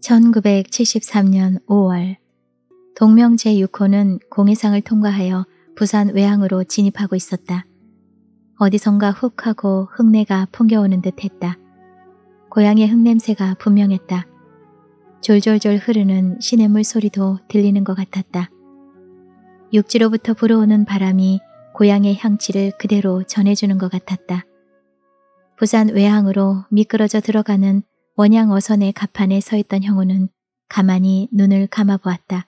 1973년 5월 동명 제6호는 공해상을 통과하여 부산 외항으로 진입하고 있었다. 어디선가 훅 하고 흙내가 풍겨오는 듯 했다. 고향의 흙냄새가 분명했다. 졸졸졸 흐르는 시냇물 소리도 들리는 것 같았다. 육지로부터 불어오는 바람이 고향의 향취를 그대로 전해주는 것 같았다. 부산 외항으로 미끄러져 들어가는 원양 어선의 갑판에 서 있던 형우는 가만히 눈을 감아보았다.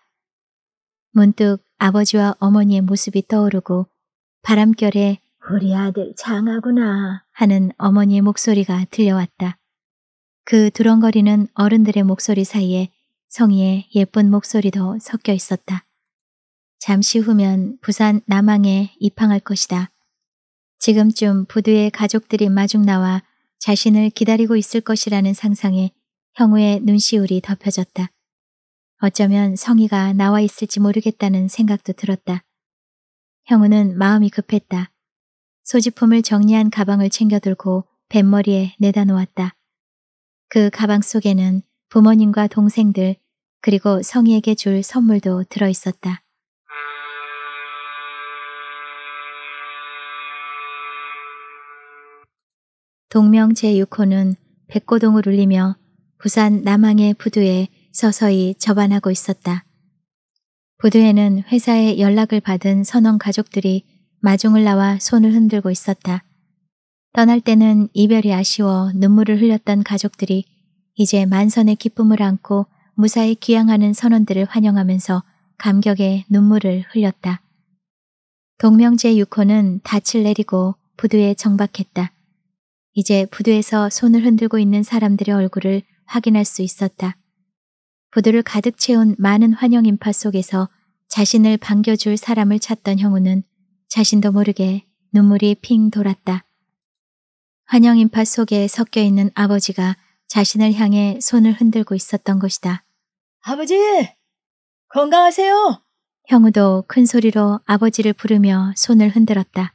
문득 아버지와 어머니의 모습이 떠오르고 바람결에 우리 아들 장하구나 하는 어머니의 목소리가 들려왔다. 그 두렁거리는 어른들의 목소리 사이에 성희의 예쁜 목소리도 섞여 있었다. 잠시 후면 부산 남항에 입항할 것이다. 지금쯤 부두의 가족들이 마중 나와 자신을 기다리고 있을 것이라는 상상에 형우의 눈시울이 덮여졌다. 어쩌면 성희가 나와 있을지 모르겠다는 생각도 들었다. 형우는 마음이 급했다. 소지품을 정리한 가방을 챙겨들고 뱃머리에 내다 놓았다. 그 가방 속에는 부모님과 동생들 그리고 성희에게 줄 선물도 들어 있었다. 동명 제6호는 백고동을 울리며 부산 남항의 부두에 서서히 접안하고 있었다. 부두에는 회사에 연락을 받은 선원 가족들이 마중을 나와 손을 흔들고 있었다. 떠날 때는 이별이 아쉬워 눈물을 흘렸던 가족들이 이제 만선의 기쁨을 안고 무사히 귀향하는 선원들을 환영하면서 감격에 눈물을 흘렸다. 동명제 6호는 닻을 내리고 부두에 정박했다. 이제 부두에서 손을 흔들고 있는 사람들의 얼굴을 확인할 수 있었다. 부두를 가득 채운 많은 환영 인파 속에서 자신을 반겨줄 사람을 찾던 형우는 자신도 모르게 눈물이 핑 돌았다. 환영 인파 속에 섞여 있는 아버지가 자신을 향해 손을 흔들고 있었던 것이다. 아버지! 건강하세요! 형우도 큰 소리로 아버지를 부르며 손을 흔들었다.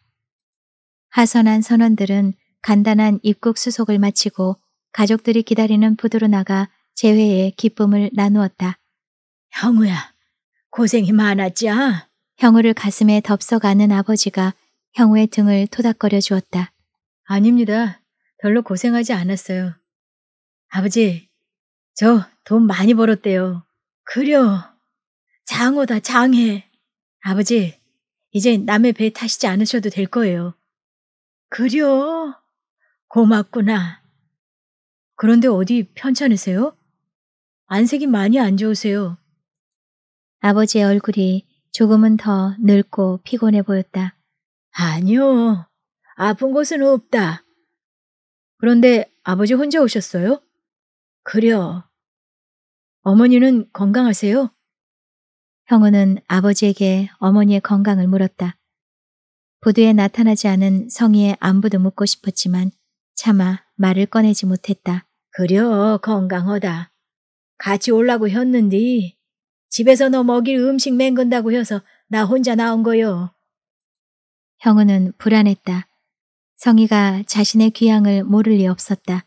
하선한 선원들은 간단한 입국 수속을 마치고 가족들이 기다리는 부두로 나가 재회의 기쁨을 나누었다. 형우야, 고생이 많았지? 형우를 가슴에 덥석 안은 아버지가 형우의 등을 토닥거려 주었다. 아닙니다. 별로 고생하지 않았어요. 아버지, 저 돈 많이 벌었대요. 그려. 장어다, 장해. 아버지, 이제 남의 배 타시지 않으셔도 될 거예요. 그려. 고맙구나. 그런데 어디 편찮으세요? 안색이 많이 안 좋으세요. 아버지의 얼굴이 조금은 더 늙고 피곤해 보였다. 아니요. 아픈 곳은 없다. 그런데 아버지 혼자 오셨어요? 그려. 어머니는 건강하세요? 형우는 아버지에게 어머니의 건강을 물었다. 부두에 나타나지 않은 성희의 안부도 묻고 싶었지만 차마 말을 꺼내지 못했다. 그려 건강하다. 같이 올라고 했는디 집에서 너 먹일 음식 맹근다고 해서 나 혼자 나온 거요. 형우는 불안했다. 성희가 자신의 귀향을 모를 리 없었다.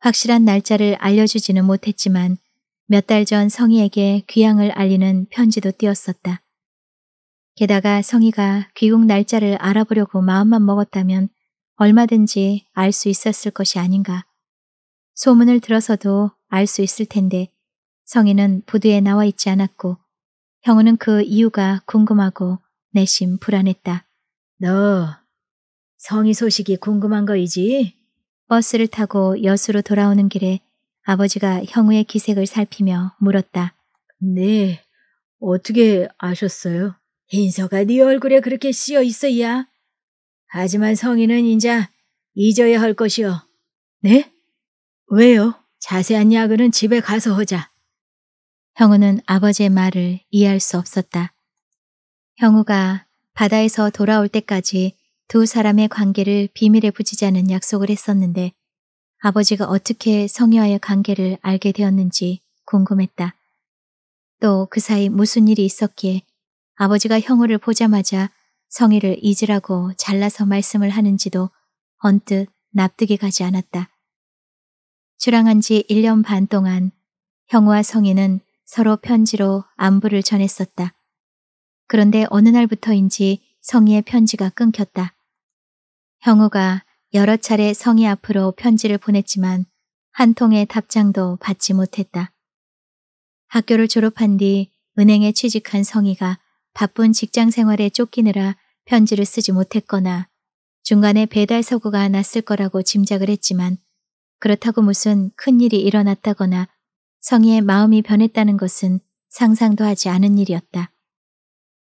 확실한 날짜를 알려주지는 못했지만 몇 달 전 성희에게 귀향을 알리는 편지도 띄었었다. 게다가 성희가 귀국 날짜를 알아보려고 마음만 먹었다면 얼마든지 알 수 있었을 것이 아닌가. 소문을 들어서도 알수 있을 텐데 성인은 부두에 나와 있지 않았고 형우는 그 이유가 궁금하고 내심 불안했다. 너 성희 소식이 궁금한 거이지? 버스를 타고 여수로 돌아오는 길에 아버지가 형우의 기색을 살피며 물었다. 네, 어떻게 아셨어요? 인서가네 얼굴에 그렇게 씌어 있어야. 하지만 성인은 인자 잊어야 할 것이요. 네? 왜요? 자세한 이야기는 집에 가서 하자. 형우는 아버지의 말을 이해할 수 없었다. 형우가 바다에서 돌아올 때까지 두 사람의 관계를 비밀에 붙이자는 약속을 했었는데 아버지가 어떻게 성희와의 관계를 알게 되었는지 궁금했다. 또 그 사이 무슨 일이 있었기에 아버지가 형우를 보자마자 성희를 잊으라고 잘라서 말씀을 하는지도 언뜻 납득이 가지 않았다. 출항한 지 1년 반 동안 형우와 성희는 서로 편지로 안부를 전했었다. 그런데 어느 날부터인지 성희의 편지가 끊겼다. 형우가 여러 차례 성희 앞으로 편지를 보냈지만 한 통의 답장도 받지 못했다. 학교를 졸업한 뒤 은행에 취직한 성희가 바쁜 직장 생활에 쫓기느라 편지를 쓰지 못했거나 중간에 배달 서구가 났을 거라고 짐작을 했지만 그렇다고 무슨 큰일이 일어났다거나 성희의 마음이 변했다는 것은 상상도 하지 않은 일이었다.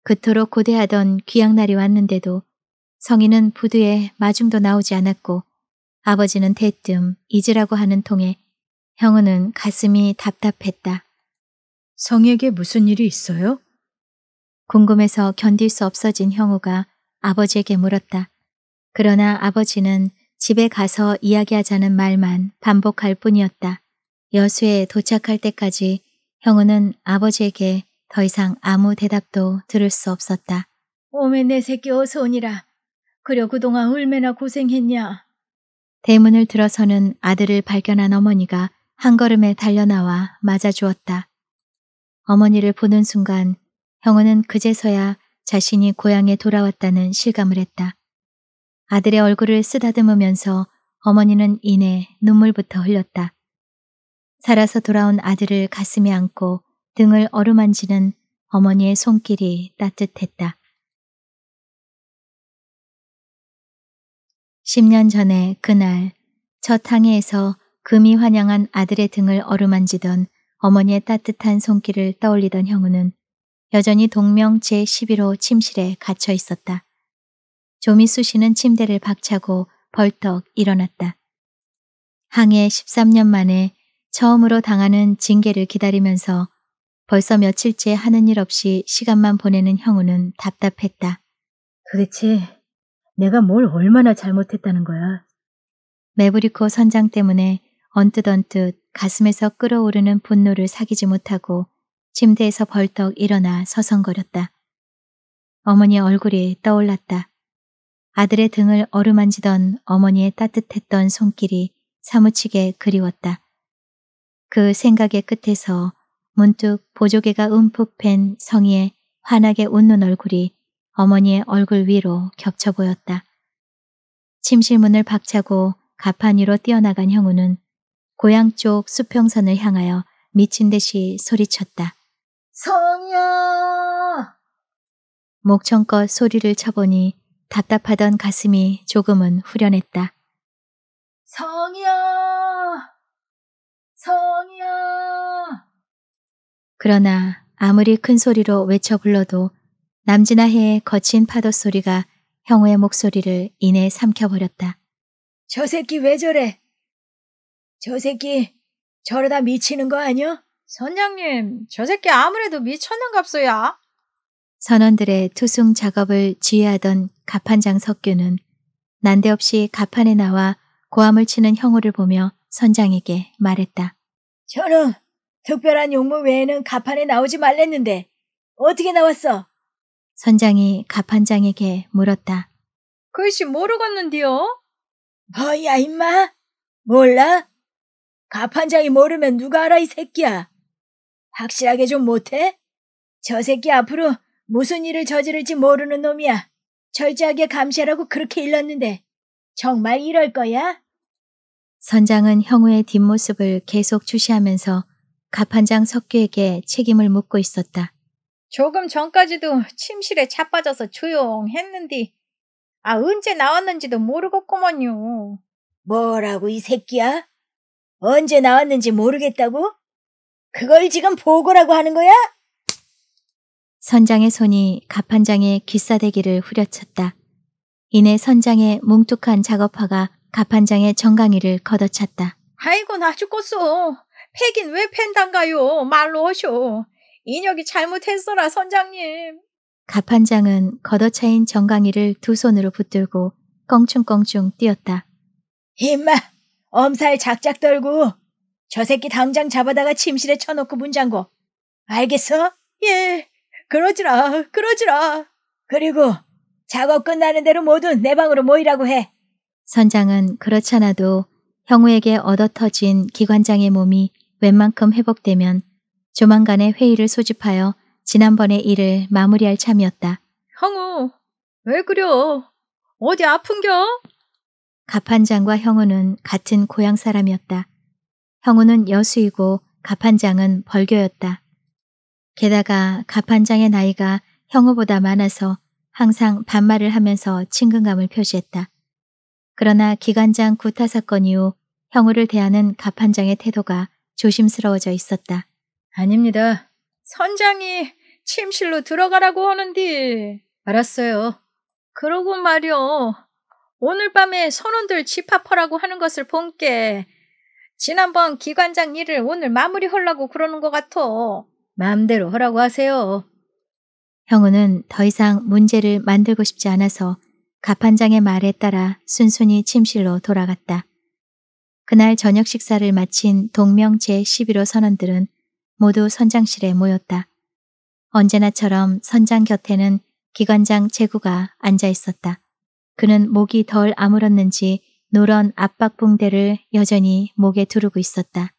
그토록 고대하던 귀향날이 왔는데도 성희는 부두에 마중도 나오지 않았고 아버지는 대뜸 잊으라고 하는 통에 형우는 가슴이 답답했다. 성에게 무슨 일이 있어요? 궁금해서 견딜 수 없어진 형우가 아버지에게 물었다. 그러나 아버지는 집에 가서 이야기하자는 말만 반복할 뿐이었다. 여수에 도착할 때까지 형우는 아버지에게 더 이상 아무 대답도 들을 수 없었다. 오메 내 새끼 어서 오니라. 그려 그동안 얼마나 고생했냐. 대문을 들어서는 아들을 발견한 어머니가 한 걸음에 달려나와 맞아주었다. 어머니를 보는 순간 형우는 그제서야 자신이 고향에 돌아왔다는 실감을 했다. 아들의 얼굴을 쓰다듬으면서 어머니는 이내 눈물부터 흘렸다. 살아서 돌아온 아들을 가슴에 안고 등을 어루만지는 어머니의 손길이 따뜻했다. 10년 전에 그날 첫 항해에서 금이 환영한 아들의 등을 어루만지던 어머니의 따뜻한 손길을 떠올리던 형우는 여전히 동명 제11호 침실에 갇혀 있었다. 조미수 씨는 침대를 박차고 벌떡 일어났다. 항해 13년 만에 처음으로 당하는 징계를 기다리면서 벌써 며칠째 하는 일 없이 시간만 보내는 형우는 답답했다. 도대체 내가 뭘 얼마나 잘못했다는 거야? 메브리코 선장 때문에 언뜻언뜻 가슴에서 끓어오르는 분노를 사귀지 못하고 침대에서 벌떡 일어나 서성거렸다. 어머니의 얼굴이 떠올랐다. 아들의 등을 어루만지던 어머니의 따뜻했던 손길이 사무치게 그리웠다. 그 생각의 끝에서 문득 보조개가 움푹 팬 성희의 환하게 웃는 얼굴이 어머니의 얼굴 위로 겹쳐 보였다. 침실문을 박차고 가판 위로 뛰어나간 형우는 고향 쪽 수평선을 향하여 미친 듯이 소리쳤다. 성희야! 목청껏 소리를 쳐보니 답답하던 가슴이 조금은 후련했다. 성이야! 성이야! 그러나 아무리 큰 소리로 외쳐 불러도 남진아 해의 거친 파도 소리가 형우의 목소리를 이내 삼켜버렸다. 저 새끼 왜 저래? 저 새끼 저러다 미치는 거아니여 선장님, 저 새끼 아무래도 미쳤는 갑소야. 선원들의 투숭 작업을 지휘하던 갑판장 석규는 난데없이 갑판에 나와 고함을 치는 형우를 보며 선장에게 말했다. 저는 특별한 용무 외에는 갑판에 나오지 말랬는데 어떻게 나왔어? 선장이 갑판장에게 물었다. 글씨 모르겠는디요? 뭐야 임마? 몰라? 갑판장이 모르면 누가 알아 이 새끼야. 확실하게 좀 못해? 저 새끼 앞으로 무슨 일을 저지를지 모르는 놈이야. 철저하게 감시하라고 그렇게 일렀는데 정말 이럴 거야? 선장은 형우의 뒷모습을 계속 주시하면서 갑판장 석규에게 책임을 묻고 있었다. 조금 전까지도 침실에 자빠져서 조용했는디 아 언제 나왔는지도 모르겠구먼요. 뭐라고 이 새끼야? 언제 나왔는지 모르겠다고? 그걸 지금 보고라고 하는 거야? 선장의 손이 갑판장의 귀싸대기를 후려쳤다. 이내 선장의 뭉툭한 작업화가 갑판장의 정강이를 걷어찼다. 아이고 나죽겠소 패긴 왜 팬단가요. 말로 하쇼. 인혁이 잘못했어라 선장님. 갑판장은 걷어차인 정강이를 두 손으로 붙들고 껑충껑충 뛰었다. 임마 엄살 작작 떨고 저 새끼 당장 잡아다가 침실에 쳐놓고 문잠궈. 알겠어? 예. 그러지라, 그러지라. 그리고 작업 끝나는 대로 모두 내 방으로 모이라고 해. 선장은 그렇잖아도 형우에게 얻어터진 기관장의 몸이 웬만큼 회복되면 조만간에 회의를 소집하여 지난번의 일을 마무리할 참이었다. 형우, 왜 그려? 어디 아픈겨? 갑판장과 형우는 같은 고향 사람이었다. 형우는 여수이고 갑판장은 벌교였다. 게다가 갑판장의 나이가 형우보다 많아서 항상 반말을 하면서 친근감을 표시했다. 그러나 기관장 구타 사건 이후 형우를 대하는 갑판장의 태도가 조심스러워져 있었다. 아닙니다. 선장이 침실로 들어가라고 하는디. 알았어요. 그러고 말이요. 오늘 밤에 선원들 집합하라고 하는 것을 본게 지난번 기관장 일을 오늘 마무리하려고 그러는 것 같어. 마음대로 하라고 하세요. 형우는 더 이상 문제를 만들고 싶지 않아서 갑판장의 말에 따라 순순히 침실로 돌아갔다. 그날 저녁 식사를 마친 동명 제11호 선원들은 모두 선장실에 모였다. 언제나처럼 선장 곁에는 기관장 재구가 앉아 있었다. 그는 목이 덜 아물었는지 노런 압박붕대를 여전히 목에 두르고 있었다.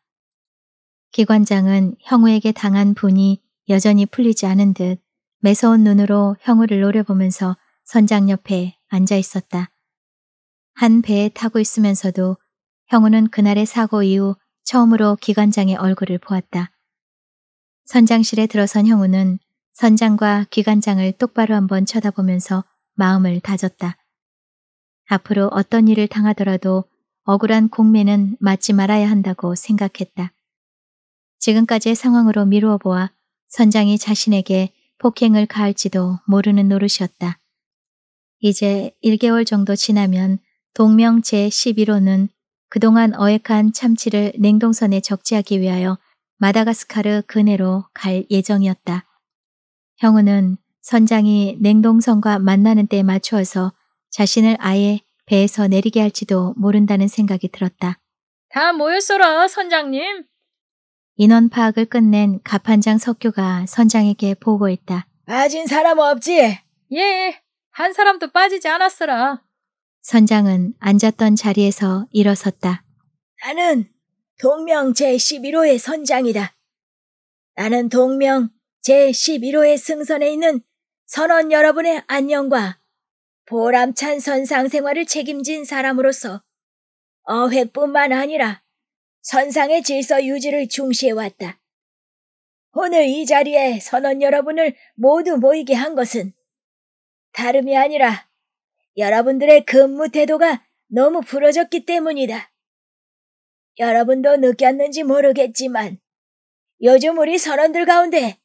기관장은 형우에게 당한 분이 여전히 풀리지 않은 듯 매서운 눈으로 형우를 노려보면서 선장 옆에 앉아 있었다. 한 배에 타고 있으면서도 형우는 그날의 사고 이후 처음으로 기관장의 얼굴을 보았다. 선장실에 들어선 형우는 선장과 기관장을 똑바로 한번 쳐다보면서 마음을 다졌다. 앞으로 어떤 일을 당하더라도 억울한 공매는 맞지 말아야 한다고 생각했다. 지금까지의 상황으로 미루어 보아 선장이 자신에게 폭행을 가할지도 모르는 노릇이었다. 이제 1개월 정도 지나면 동명 제11호는 그동안 어획한 참치를 냉동선에 적재하기 위하여 마다가스카르 근해로 갈 예정이었다. 형우는 선장이 냉동선과 만나는 때에 맞추어서 자신을 아예 배에서 내리게 할지도 모른다는 생각이 들었다. 다 모였어라, 선장님. 인원 파악을 끝낸 갑판장 석규가 선장에게 보고했다. 빠진 사람 없지? 예, 한 사람도 빠지지 않았어라. 선장은 앉았던 자리에서 일어섰다. 나는 동명 제11호의 선장이다. 나는 동명 제11호의 승선에 있는 선원 여러분의 안녕과 보람찬 선상 생활을 책임진 사람으로서 어획뿐만 아니라 선상의 질서 유지를 중시해왔다. 오늘 이 자리에 선원 여러분을 모두 모이게 한 것은 다름이 아니라 여러분들의 근무 태도가 너무 부러졌기 때문이다. 여러분도 느꼈는지 모르겠지만 요즘 우리 선원들 가운데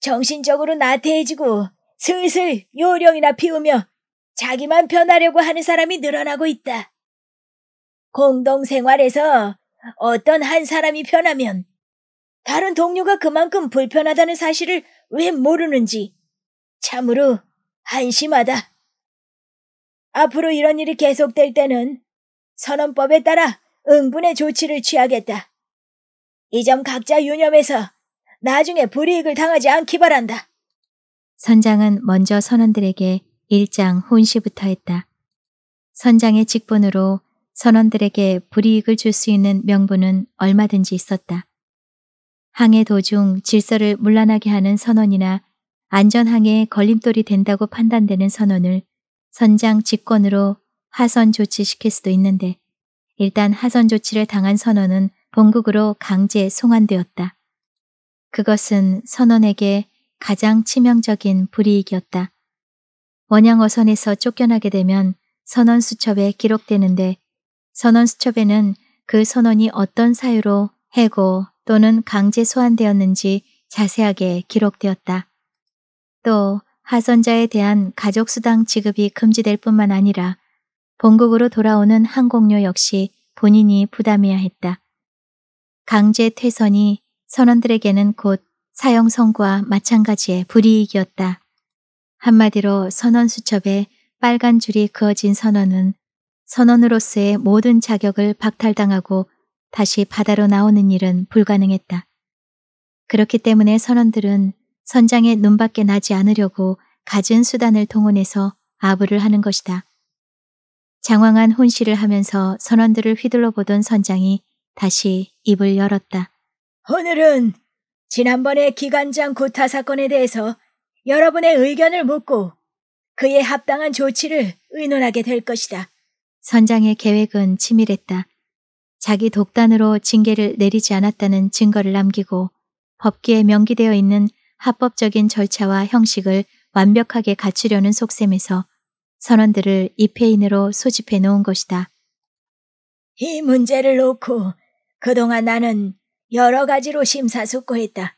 정신적으로 나태해지고 슬슬 요령이나 피우며 자기만 변하려고 하는 사람이 늘어나고 있다. 공동생활에서 어떤 한 사람이 변하면 다른 동료가 그만큼 불편하다는 사실을 왜 모르는지 참으로 한심하다. 앞으로 이런 일이 계속될 때는 선언법에 따라 응분의 조치를 취하겠다. 이 점 각자 유념해서 나중에 불이익을 당하지 않기 바란다. 선장은 먼저 선원들에게 일장 혼시부터 했다. 선장의 직분으로 선원들에게 불이익을 줄 수 있는 명분은 얼마든지 있었다. 항해 도중 질서를 물란하게 하는 선원이나 안전항해에 걸림돌이 된다고 판단되는 선원을 선장 직권으로 하선 조치시킬 수도 있는데 일단 하선 조치를 당한 선원은 본국으로 강제 송환되었다. 그것은 선원에게 가장 치명적인 불이익이었다. 원양 어선에서 쫓겨나게 되면 선원 수첩에 기록되는데 선언 수첩에는 그 선언이 어떤 사유로 해고 또는 강제 소환되었는지 자세하게 기록되었다. 또 하선자에 대한 가족수당 지급이 금지될 뿐만 아니라 본국으로 돌아오는 항공료 역시 본인이 부담해야 했다. 강제 퇴선이 선원들에게는 곧 사형 선과 마찬가지의 불이익이었다. 한마디로 선원 수첩에 빨간 줄이 그어진 선언은 선원으로서의 모든 자격을 박탈당하고 다시 바다로 나오는 일은 불가능했다. 그렇기 때문에 선원들은 선장의 눈밖에 나지 않으려고 가진 수단을 동원해서 아부를 하는 것이다. 장황한 혼시를 하면서 선원들을 휘둘러 보던 선장이 다시 입을 열었다. 오늘은 지난번의 기관장 구타 사건에 대해서 여러분의 의견을 묻고 그에 합당한 조치를 의논하게 될 것이다. 선장의 계획은 치밀했다. 자기 독단으로 징계를 내리지 않았다는 증거를 남기고 법기에 명기되어 있는 합법적인 절차와 형식을 완벽하게 갖추려는 속셈에서 선원들을 입회인으로 소집해 놓은 것이다. 이 문제를 놓고 그동안 나는 여러 가지로 심사숙고했다.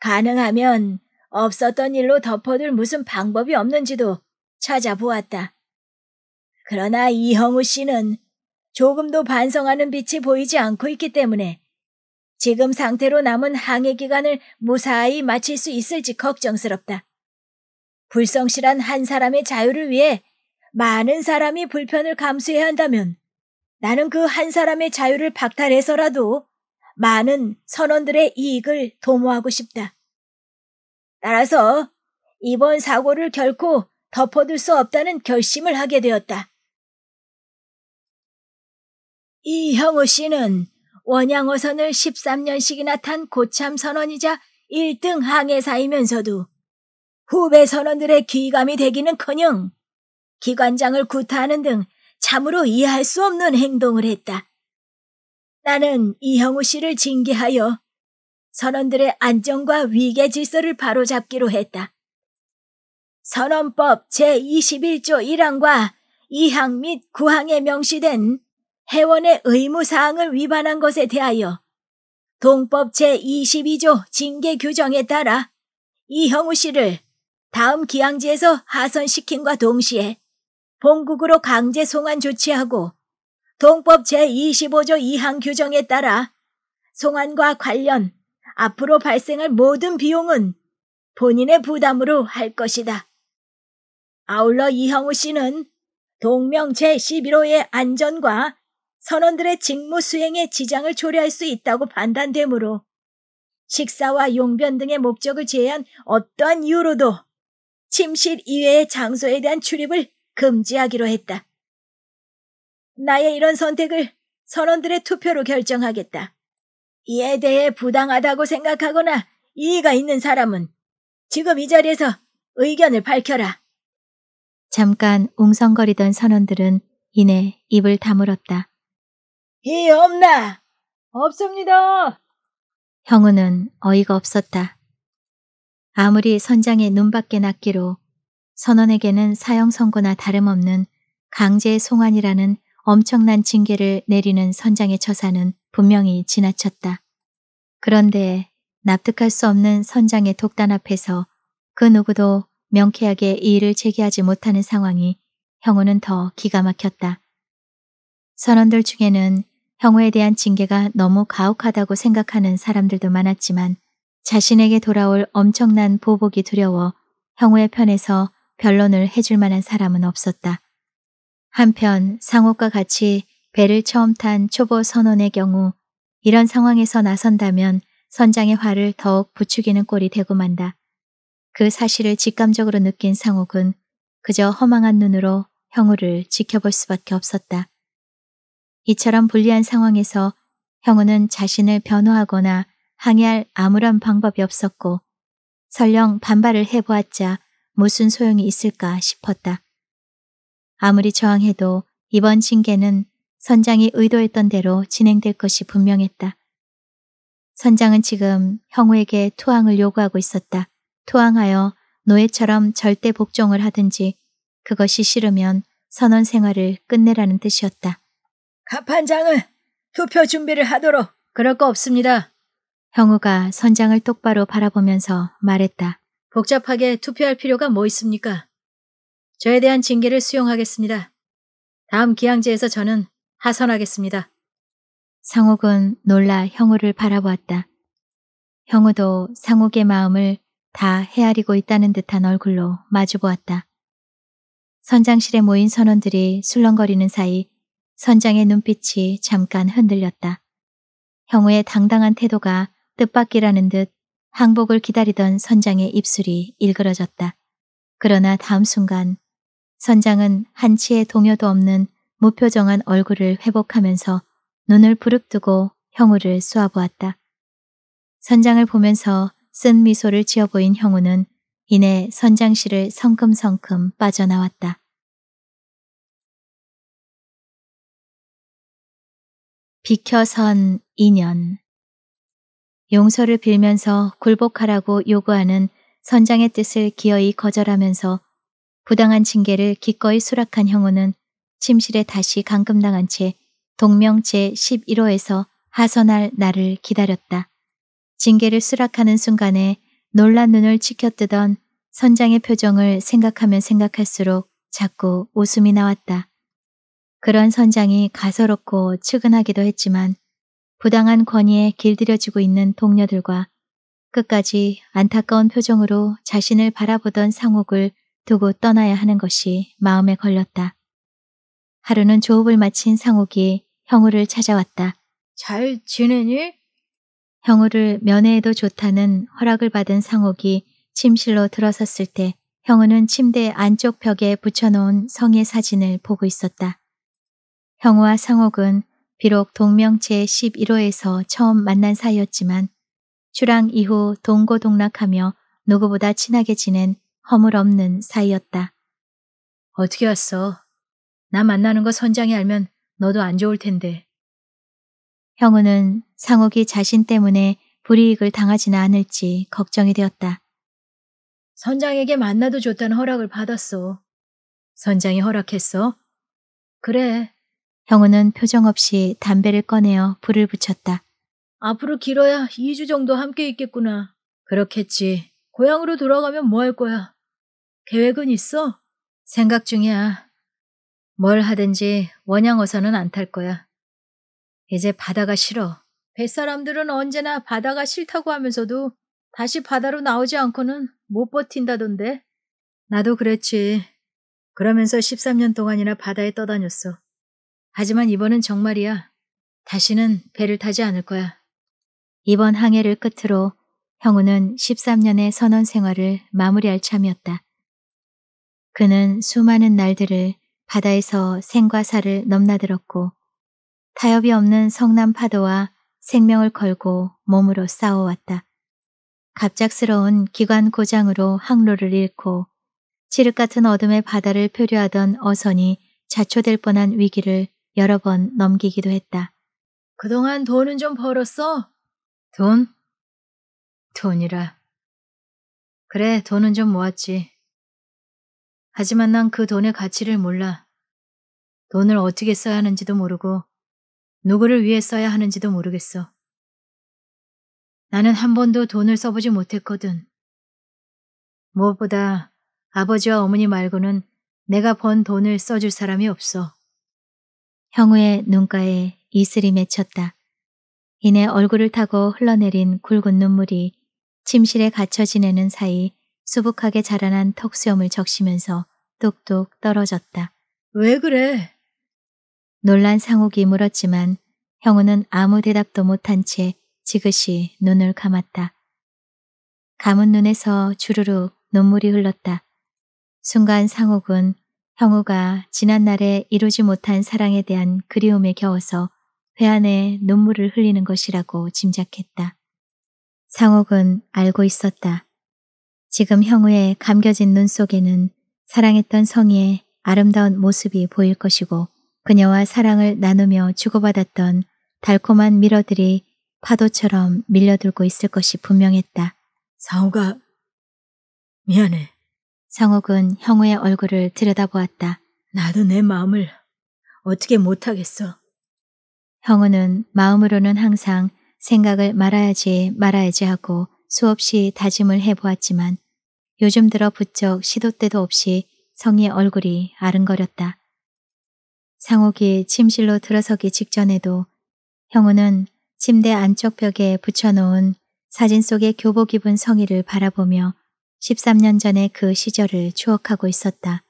가능하면 없었던 일로 덮어둘 무슨 방법이 없는지도 찾아보았다. 그러나 이형우 씨는 조금도 반성하는 빛이 보이지 않고 있기 때문에 지금 상태로 남은 항해 기간을 무사히 마칠 수 있을지 걱정스럽다. 불성실한 한 사람의 자유를 위해 많은 사람이 불편을 감수해야 한다면 나는 그 한 사람의 자유를 박탈해서라도 많은 선원들의 이익을 도모하고 싶다. 따라서 이번 사고를 결코 덮어둘 수 없다는 결심을 하게 되었다. 이형우 씨는 원양어선을 13년씩이나 탄 고참 선원이자 1등 항해사이면서도 후배 선원들의 귀감이 되기는커녕 기관장을 구타하는 등 참으로 이해할 수 없는 행동을 했다. 나는 이형우 씨를 징계하여 선원들의 안정과 위계 질서를 바로잡기로 했다. 선원법 제21조 1항과 2항 및 9항에 명시된 회원의 의무사항을 위반한 것에 대하여 동법 제22조 징계 규정에 따라 이형우 씨를 다음 기양지에서 하선시킨과 동시에 본국으로 강제 송환 조치하고 동법 제25조 2항 규정에 따라 송환과 관련 앞으로 발생할 모든 비용은 본인의 부담으로 할 것이다. 아울러 이형우 씨는 동명 제11호의 안전과 선원들의 직무 수행에 지장을 초래할 수 있다고 판단되므로 식사와 용변 등의 목적을 제외한 어떠한 이유로도 침실 이외의 장소에 대한 출입을 금지하기로 했다. 나의 이런 선택을 선원들의 투표로 결정하겠다. 이에 대해 부당하다고 생각하거나 이의가 있는 사람은 지금 이 자리에서 의견을 밝혀라. 잠깐 웅성거리던 선원들은 이내 입을 다물었다. 이 없나? 없습니다. 형우는 어이가 없었다. 아무리 선장의 눈밖에 낫기로 선원에게는 사형 선고나 다름없는 강제 송환이라는 엄청난 징계를 내리는 선장의 처사는 분명히 지나쳤다. 그런데 납득할 수 없는 선장의 독단 앞에서 그 누구도 명쾌하게 이의를 제기하지 못하는 상황이 형우는 더 기가 막혔다. 선원들 중에는 형우에 대한 징계가 너무 가혹하다고 생각하는 사람들도 많았지만 자신에게 돌아올 엄청난 보복이 두려워 형우의 편에서 변론을 해줄 만한 사람은 없었다. 한편 상옥과 같이 배를 처음 탄 초보 선원의 경우 이런 상황에서 나선다면 선장의 화를 더욱 부추기는 꼴이 되고 만다. 그 사실을 직감적으로 느낀 상옥은 그저 허망한 눈으로 형우를 지켜볼 수밖에 없었다. 이처럼 불리한 상황에서 형우는 자신을 변호하거나 항의할 아무런 방법이 없었고 설령 반발을 해보았자 무슨 소용이 있을까 싶었다. 아무리 저항해도 이번 징계는 선장이 의도했던 대로 진행될 것이 분명했다. 선장은 지금 형우에게 투항을 요구하고 있었다. 투항하여 노예처럼 절대 복종을 하든지 그것이 싫으면 선원 생활을 끝내라는 뜻이었다. 합판장은 투표 준비를 하도록 그럴 거 없습니다. 형우가 선장을 똑바로 바라보면서 말했다. 복잡하게 투표할 필요가 뭐 있습니까? 저에 대한 징계를 수용하겠습니다. 다음 기항제에서 저는 하선하겠습니다. 상욱은 놀라 형우를 바라보았다. 형우도 상욱의 마음을 다 헤아리고 있다는 듯한 얼굴로 마주보았다. 선장실에 모인 선원들이 술렁거리는 사이 선장의 눈빛이 잠깐 흔들렸다. 형우의 당당한 태도가 뜻밖이라는 듯 항복을 기다리던 선장의 입술이 일그러졌다. 그러나 다음 순간 선장은 한치의 동요도 없는 무표정한 얼굴을 회복하면서 눈을 부릅뜨고 형우를 쏘아보았다. 선장을 보면서 쓴 미소를 지어보인 형우는 이내 선장실을 성큼성큼 빠져나왔다. 비켜선 인연. 용서를 빌면서 굴복하라고 요구하는 선장의 뜻을 기어이 거절하면서 부당한 징계를 기꺼이 수락한 형우는 침실에 다시 감금당한 채 동명 제11호에서 하선할 날을 기다렸다. 징계를 수락하는 순간에 놀란 눈을 치켜뜨던 선장의 표정을 생각하면 생각할수록 자꾸 웃음이 나왔다. 그런 선장이 가서롭고 측은하기도 했지만 부당한 권위에 길들여지고 있는 동료들과 끝까지 안타까운 표정으로 자신을 바라보던 상욱을 두고 떠나야 하는 것이 마음에 걸렸다. 하루는 조업을 마친 상욱이 형우를 찾아왔다. 잘 지내니? 형우를 면회해도 좋다는 허락을 받은 상욱이 침실로 들어섰을 때 형우는 침대 안쪽 벽에 붙여놓은 성의 사진을 보고 있었다. 형우와 상옥은 비록 동명체 11호에서 처음 만난 사이였지만 출항 이후 동고동락하며 누구보다 친하게 지낸 허물없는 사이였다. 어떻게 왔어? 나 만나는 거 선장이 알면 너도 안 좋을 텐데. 형우는 상옥이 자신 때문에 불이익을 당하지는 않을지 걱정이 되었다. 선장에게 만나도 좋다는 허락을 받았어. 선장이 허락했어? 그래, 형우는 표정 없이 담배를 꺼내어 불을 붙였다. 앞으로 길어야 2주 정도 함께 있겠구나. 그렇겠지. 고향으로 돌아가면 뭐 할 거야? 계획은 있어? 생각 중이야. 뭘 하든지 원양어선은 안 탈 거야. 이제 바다가 싫어. 뱃사람들은 언제나 바다가 싫다고 하면서도 다시 바다로 나오지 않고는 못 버틴다던데. 나도 그랬지. 그러면서 13년 동안이나 바다에 떠다녔어. 하지만 이번은 정말이야. 다시는 배를 타지 않을 거야. 이번 항해를 끝으로 형우는 13년의 선원 생활을 마무리할 참이었다. 그는 수많은 날들을 바다에서 생과 사를 넘나들었고 타협이 없는 성남 파도와 생명을 걸고 몸으로 싸워왔다. 갑작스러운 기관 고장으로 항로를 잃고 칠흑 같은 어둠의 바다를 표류하던 어선이 자초될 뻔한 위기를 여러 번 넘기기도 했다. 그동안 돈은 좀 벌었어? 돈? 돈이라. 그래, 돈은 좀 모았지. 하지만 난 그 돈의 가치를 몰라. 돈을 어떻게 써야 하는지도 모르고 누구를 위해 써야 하는지도 모르겠어. 나는 한 번도 돈을 써보지 못했거든. 무엇보다 아버지와 어머니 말고는 내가 번 돈을 써줄 사람이 없어. 형우의 눈가에 이슬이 맺혔다. 이내 얼굴을 타고 흘러내린 굵은 눈물이 침실에 갇혀 지내는 사이 수북하게 자라난 턱수염을 적시면서 뚝뚝 떨어졌다. 왜 그래? 놀란 상욱이 물었지만 형우는 아무 대답도 못한 채 지그시 눈을 감았다. 감은 눈에서 주르륵 눈물이 흘렀다. 순간 상욱은 형우가 지난날에 이루지 못한 사랑에 대한 그리움에 겨워서 회안에 눈물을 흘리는 것이라고 짐작했다. 상옥은 알고 있었다. 지금 형우의 감겨진 눈 속에는 사랑했던 성희의 아름다운 모습이 보일 것이고 그녀와 사랑을 나누며 주고받았던 달콤한 미러들이 파도처럼 밀려들고 있을 것이 분명했다. 상우가 미안해. 성욱은 형우의 얼굴을 들여다보았다. 나도 내 마음을 어떻게 못하겠어. 형우는 마음으로는 항상 생각을 말아야지 말아야지 하고 수없이 다짐을 해보았지만 요즘 들어 부쩍 시도 때도 없이 성의 얼굴이 아른거렸다. 상욱이 침실로 들어서기 직전에도 형우는 침대 안쪽 벽에 붙여놓은 사진 속의 교복 입은 성의를 바라보며 13년 전의 그 시절을 추억하고 있었다.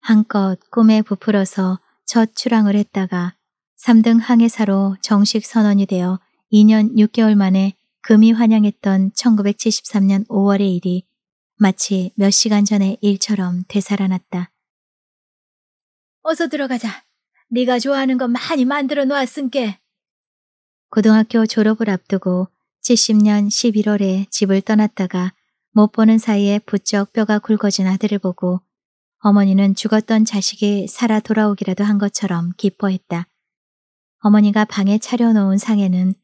한껏 꿈에 부풀어서 첫 출항을 했다가 3등 항해사로 정식 선언이 되어 2년 6개월 만에 금이 환영했던 1973년 5월의 일이 마치 몇 시간 전의 일처럼 되살아났다. 어서 들어가자. 네가 좋아하는 거 많이 만들어 놓았은께. 고등학교 졸업을 앞두고 70년 11월에 집을 떠났다가 못 보는 사이에 부쩍 뼈가 굵어진 아들을 보고 어머니는 죽었던 자식이 살아 돌아오기라도 한 것처럼 기뻐했다. 어머니가 방에 차려놓은 상에는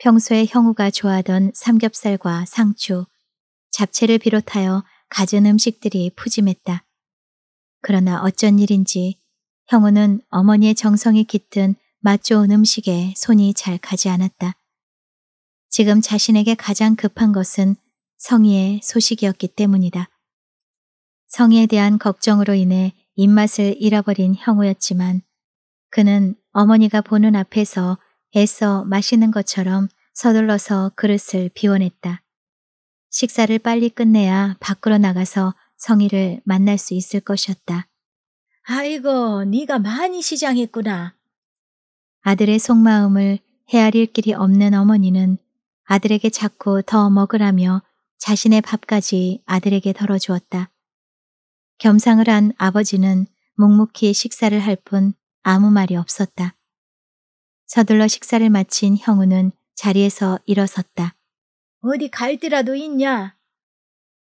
평소에 형우가 좋아하던 삼겹살과 상추, 잡채를 비롯하여 가진 음식들이 푸짐했다. 그러나 어쩐 일인지 형우는 어머니의 정성이 깃든 맛 좋은 음식에 손이 잘 가지 않았다. 지금 자신에게 가장 급한 것은 성희의 소식이었기 때문이다. 성희에 대한 걱정으로 인해 입맛을 잃어버린 형우였지만 그는 어머니가 보는 앞에서 애써 마시는 것처럼 서둘러서 그릇을 비워냈다. 식사를 빨리 끝내야 밖으로 나가서 성희를 만날 수 있을 것이었다. 아이고, 네가 많이 시장했구나. 아들의 속마음을 헤아릴 길이 없는 어머니는 아들에게 자꾸 더 먹으라며 자신의 밥까지 아들에게 덜어주었다. 겸상을 한 아버지는 묵묵히 식사를 할 뿐 아무 말이 없었다. 서둘러 식사를 마친 형우는 자리에서 일어섰다. 어디 갈 데라도 있냐?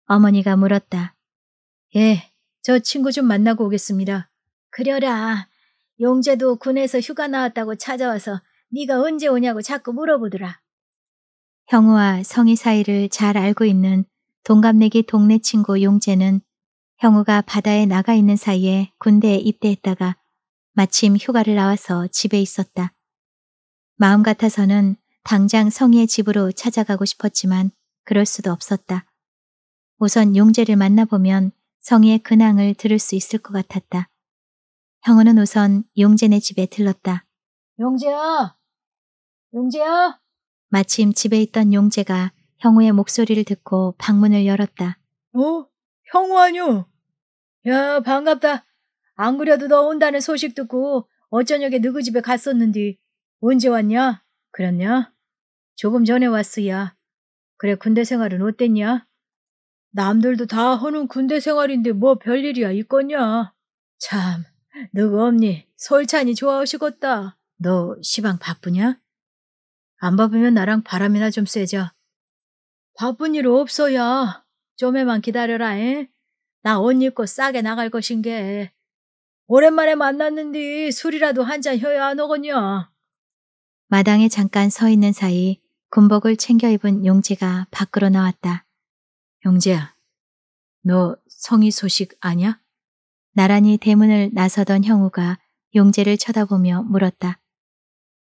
어머니가 물었다. 예, 저 친구 좀 만나고 오겠습니다. 그려라. 용재도 군에서 휴가 나왔다고 찾아와서 네가 언제 오냐고 자꾸 물어보더라. 형우와 성희 사이를 잘 알고 있는 동갑내기 동네 친구 용재는 형우가 바다에 나가 있는 사이에 군대에 입대했다가 마침 휴가를 나와서 집에 있었다. 마음 같아서는 당장 성희의 집으로 찾아가고 싶었지만 그럴 수도 없었다. 우선 용재를 만나보면 성희의 근황을 들을 수 있을 것 같았다. 형우는 우선 용재네 집에 들렀다. 용재야! 용재야! 마침 집에 있던 용재가 형우의 목소리를 듣고 방문을 열었다. 어? 형우아뇨? 야, 반갑다. 안 그래도 너 온다는 소식 듣고 어저녁에 누구 집에 갔었는디 언제 왔냐? 그랬냐? 조금 전에 왔으야. 그래, 군대 생활은 어땠냐? 남들도 다 하는 군대 생활인데 뭐 별일이야 있겠냐? 참, 너가 없니? 솔찬이 좋아하시겠다. 너 시방 바쁘냐? 안바쁘면 나랑 바람이나 좀 쐬자. 바쁜 일 없어야. 좀에만 기다려라. 에? 나옷 입고 싸게 나갈 것인 게. 오랜만에 만났는디 술이라도 한 잔 혀야 안 오겄냐. 마당에 잠깐 서 있는 사이 군복을 챙겨 입은 용재가 밖으로 나왔다. 용재야, 너 성의 소식 아냐? 나란히 대문을 나서던 형우가 용재를 쳐다보며 물었다.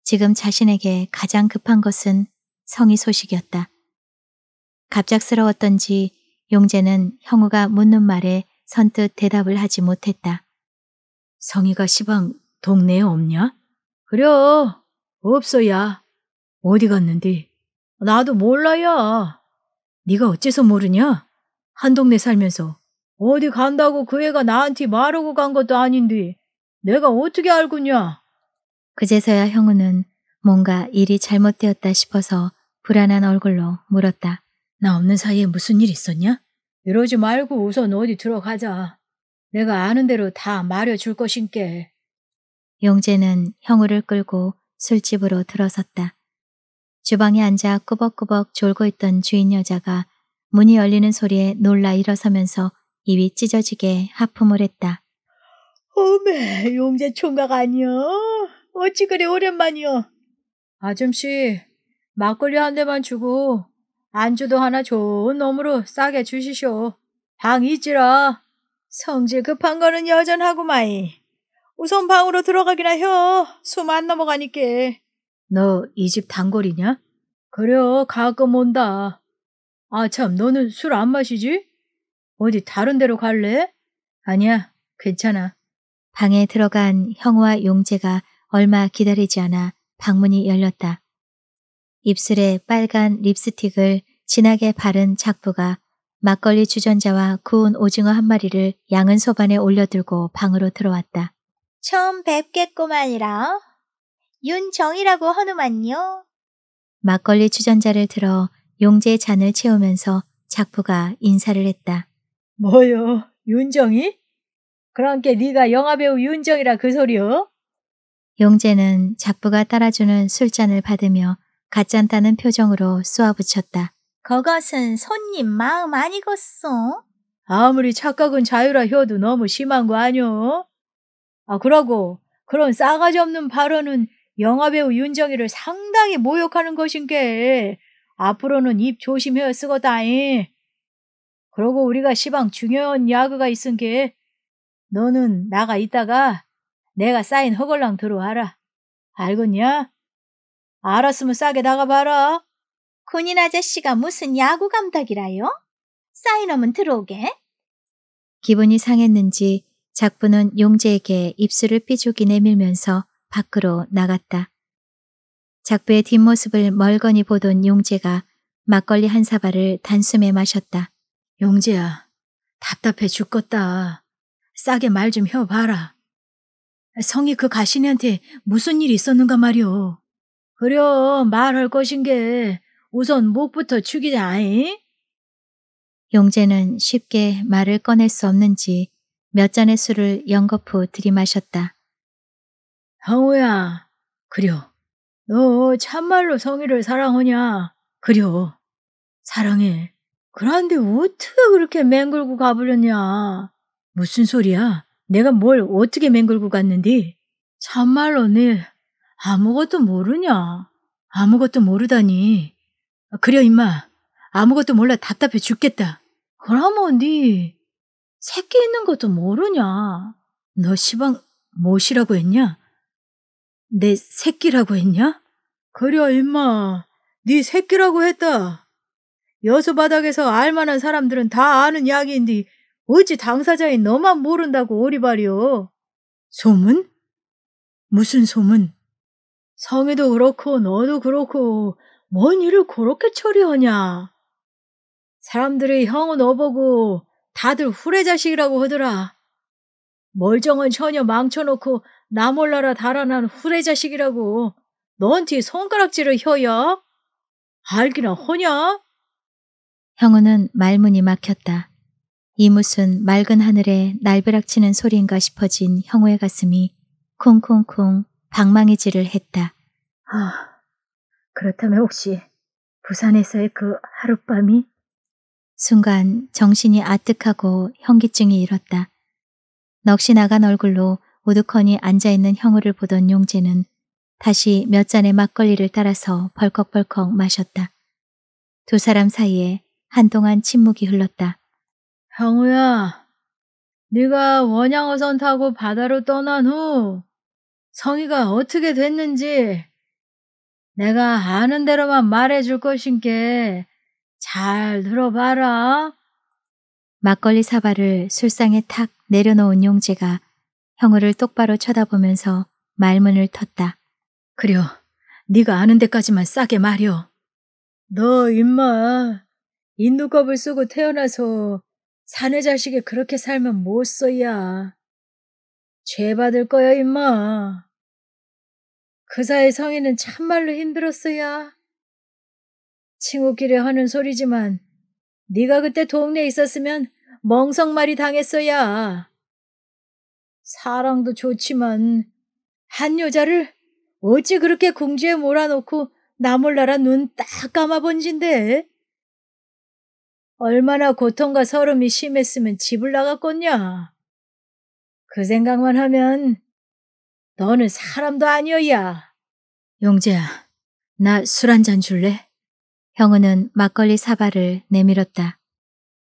지금 자신에게 가장 급한 것은 성의 소식이었다. 갑작스러웠던지 용재는 형우가 묻는 말에 선뜻 대답을 하지 못했다. 성희가 시방 동네에 없냐? 그려 없어야. 어디 갔는디? 나도 몰라야. 네가 어째서 모르냐? 한 동네 살면서 어디 간다고 그 애가 나한테 말하고 간 것도 아닌데 내가 어떻게 알겠냐? 그제서야 형우는 뭔가 일이 잘못되었다 싶어서 불안한 얼굴로 물었다. 나 없는 사이에 무슨 일 있었냐? 이러지 말고 우선 어디 들어가자. 내가 아는 대로 다 말해줄 것인께. 용재는 형우를 끌고 술집으로 들어섰다. 주방에 앉아 꾸벅꾸벅 졸고 있던 주인 여자가 문이 열리는 소리에 놀라 일어서면서 입이 찢어지게 하품을 했다. 어메, 용재 총각 아니여? 어찌 그리 오랜만이오 아줌씨, 막걸리 한 대만 주고 안주도 하나 좋은 놈으로 싸게 주시쇼. 방 있지라. 성질 급한 거는 여전하구 마이. 우선 방으로 들어가기나 혀. 숨안 넘어가니께. 너 이 집 단골이냐? 그래, 가끔 온다. 아, 참, 너는 술 안 마시지? 어디 다른 데로 갈래? 아니야, 괜찮아. 방에 들어간 형우와 용재가 얼마 기다리지 않아 방문이 열렸다. 입술에 빨간 립스틱을 진하게 바른 작부가 막걸리 주전자와 구운 오징어 한 마리를 양은 소반에 올려들고 방으로 들어왔다. 처음 뵙겠구만이라. 윤정이라고 허누만요. 막걸리 주전자를 들어 용제 잔을 채우면서 작부가 인사를 했다. 뭐요? 윤정이? 그러니까 네가 영화배우 윤정이라 그 소리요? 용재는 작부가 따라주는 술잔을 받으며 가짠다는 표정으로 쏘아붙였다. 그것은 손님 마음 아니겠소? 아무리 착각은 자유라 혀도 너무 심한 거 아뇨? 아, 그러고 그런 싸가지 없는 발언은 영화배우 윤정이를 상당히 모욕하는 것인 게 앞으로는 입 조심해야 쓰거다잉. 그러고 우리가 시방 중요한 야구가 있은 게 너는 나가 있다가 내가 쌓인 허걸랑 들어와라. 알겠냐? 알았으면 싸게 나가봐라. 군인 아저씨가 무슨 야구 감독이라요? 사인하면 들어오게. 기분이 상했는지 작부는 용재에게 입술을 삐죽이 내밀면서 밖으로 나갔다. 작부의 뒷모습을 멀거니 보던 용재가 막걸리 한 사발을 단숨에 마셨다. 용재야, 답답해 죽겠다. 싸게 말좀 혀봐라. 성이 그 가시네한테 무슨 일이 있었는가 말이오. 그려 말할 것인 게 우선 목부터 축이자잉 용재는 쉽게 말을 꺼낼 수 없는지 몇 잔의 술을 연거푸 들이마셨다. 하우야, 그려. 너 참말로 성희를 사랑하냐? 그려. 사랑해. 그런데 어떻게 그렇게 맹글고 가버렸냐? 무슨 소리야? 내가 뭘 어떻게 맹글고 갔는디? 참말로 네 아무것도 모르냐? 아무것도 모르다니. 그래 임마 아무것도 몰라 답답해 죽겠다. 그러면 네 새끼 있는 것도 모르냐? 너 시방 못이라고 했냐? 내 새끼라고 했냐? 그래 임마 네 새끼라고 했다. 여수 바닥에서 알만한 사람들은 다 아는 이야기인데 어찌 당사자인 너만 모른다고 오리발이오 소문? 무슨 소문? 성희도 그렇고 너도 그렇고 뭔 일을 그렇게 처리하냐. 사람들이 형은 어보고 다들 후레자식이라고 하더라. 멀쩡한 처녀 망쳐놓고 나 몰라라 달아난 후레자식이라고 너한테 손가락질을 혀야? 알기나 허냐? 형우는 말문이 막혔다. 이 무슨 맑은 하늘에 날벼락치는 소리인가 싶어진 형우의 가슴이 쿵쿵쿵 방망이질을 했다. 아, 그렇다면 혹시 부산에서의 그 하룻밤이? 순간 정신이 아득하고 현기증이 일었다. 넋이 나간 얼굴로 오두커니 앉아있는 형우를 보던 용재는 다시 몇 잔의 막걸리를 따라서 벌컥벌컥 마셨다. 두 사람 사이에 한동안 침묵이 흘렀다. 형우야 네가 원양어선 타고 바다로 떠난 후 성희가 어떻게 됐는지 내가 아는 대로만 말해줄 것인께 잘 들어봐라. 막걸리 사발을 술상에 탁 내려놓은 용재가 형우를 똑바로 쳐다보면서 말문을 텄다. 그려, 네가 아는 데까지만 싸게 말여. 너 임마, 인두껍을 쓰고 태어나서 사내 자식이 그렇게 살면 못 써야. 죄 받을 거야, 임마. 그사이 성인은 참말로 힘들었어야. 친구끼리 하는 소리지만 네가 그때 동네에 있었으면 멍석말이 당했어야. 사랑도 좋지만 한 여자를 어찌 그렇게 궁지에 몰아놓고 나 몰라라 눈딱감아번진대 얼마나 고통과 서름이 심했으면 집을 나갔겠냐. 그 생각만 하면 너는 사람도 아니어야. 용재야, 나 술 한 잔 줄래? 형우는 막걸리 사발을 내밀었다.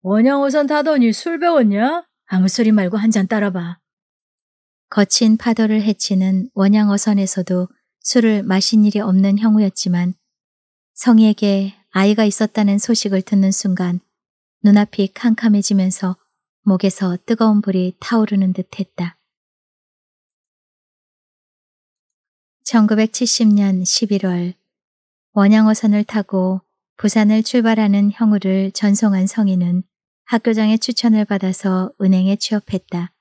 원양어선 타더니 술 배웠냐? 아무 소리 말고 한 잔 따라봐. 거친 파도를 헤치는 원양어선에서도 술을 마신 일이 없는 형우였지만 성희에게 아이가 있었다는 소식을 듣는 순간 눈앞이 캄캄해지면서 목에서 뜨거운 불이 타오르는 듯했다. 1970년 11월 원양어선을 타고 부산을 출발하는 형우를 전송한 성희는 학교장의 추천을 받아서 은행에 취업했다.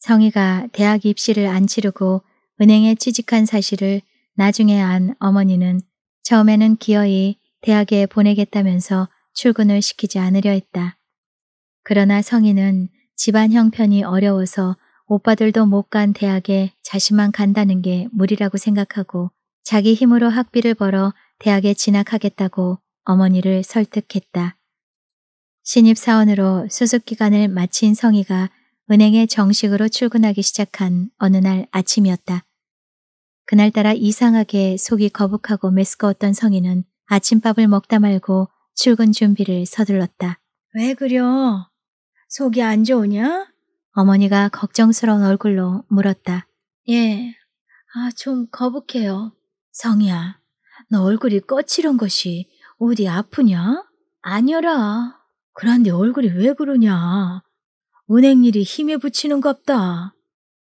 성희가 대학 입시를 안 치르고 은행에 취직한 사실을 나중에 안 어머니는 처음에는 기어이 대학에 보내겠다면서 출근을 시키지 않으려 했다. 그러나 성인은 집안 형편이 어려워서 오빠들도 못 간 대학에 자신만 간다는 게 무리라고 생각하고 자기 힘으로 학비를 벌어 대학에 진학하겠다고 어머니를 설득했다. 신입사원으로 수습기간을 마친 성희가 은행에 정식으로 출근하기 시작한 어느 날 아침이었다. 그날따라 이상하게 속이 거북하고 메스꺼웠던 성희는 아침밥을 먹다 말고 출근 준비를 서둘렀다. 왜 그려? 속이 안 좋으냐? 어머니가 걱정스러운 얼굴로 물었다. 예, 아, 좀 거북해요. 성희야, 너 얼굴이 꺼칠한 것이 어디 아프냐? 아니어라. 그런데 얼굴이 왜 그러냐? 은행 일이 힘에 붙이는 갑다.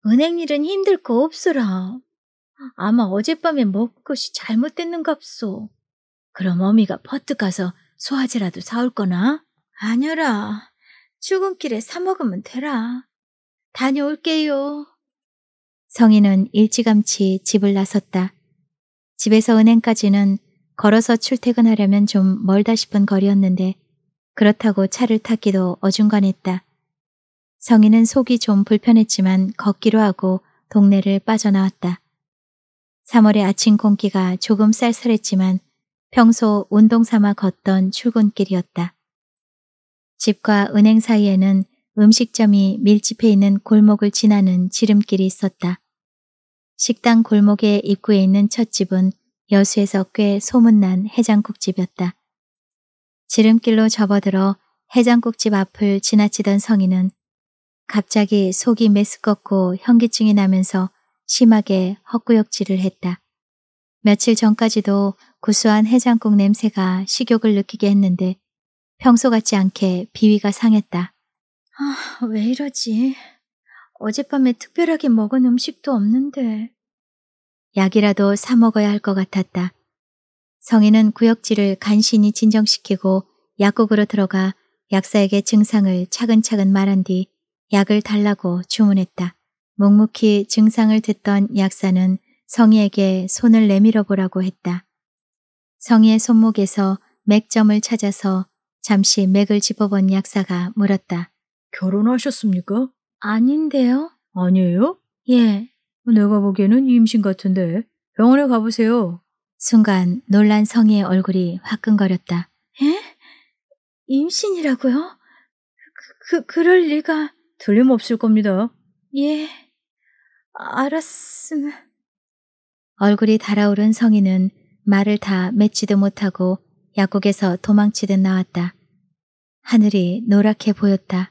은행 일은 힘들 거 없어라. 아마 어젯밤에 먹것이 잘못됐는 갑소. 그럼 어미가 퍼뜩 가서 소화제라도 사올 거나? 아녀라. 출근길에 사 먹으면 되라. 다녀올게요. 성인은 일찌감치 집을 나섰다. 집에서 은행까지는 걸어서 출퇴근하려면 좀 멀다 싶은 거리였는데 그렇다고 차를 타기도 어중간했다. 성인은 속이 좀 불편했지만 걷기로 하고 동네를 빠져나왔다. 3월의 아침 공기가 조금 쌀쌀했지만 평소 운동 삼아 걷던 출근길이었다. 집과 은행 사이에는 음식점이 밀집해 있는 골목을 지나는 지름길이 있었다. 식당 골목의 입구에 있는 첫 집은 여수에서 꽤 소문난 해장국집이었다. 지름길로 접어들어 해장국집 앞을 지나치던 성인은 갑자기 속이 메스껍고 현기증이 나면서 심하게 헛구역질을 했다. 며칠 전까지도 구수한 해장국 냄새가 식욕을 느끼게 했는데 평소 같지 않게 비위가 상했다. 아, 왜 이러지? 어젯밤에 특별하게 먹은 음식도 없는데. 약이라도 사 먹어야 할 것 같았다. 성인은 구역질을 간신히 진정시키고 약국으로 들어가 약사에게 증상을 차근차근 말한 뒤 약을 달라고 주문했다. 묵묵히 증상을 듣던 약사는 성희에게 손을 내밀어 보라고 했다. 성의 손목에서 맥점을 찾아서 잠시 맥을 집어본 약사가 물었다. 결혼하셨습니까? 아닌데요. 아니에요? 예. 내가 보기에는 임신 같은데 병원에 가보세요. 순간 놀란 성희의 얼굴이 화끈거렸다. 에? 임신이라고요? 그, 그, 그럴 리가. 틀림없을 겁니다. 예, 알았음. 얼굴이 달아오른 성인은 말을 다 맺지도 못하고 약국에서 도망치듯 나왔다. 하늘이 노랗게 보였다.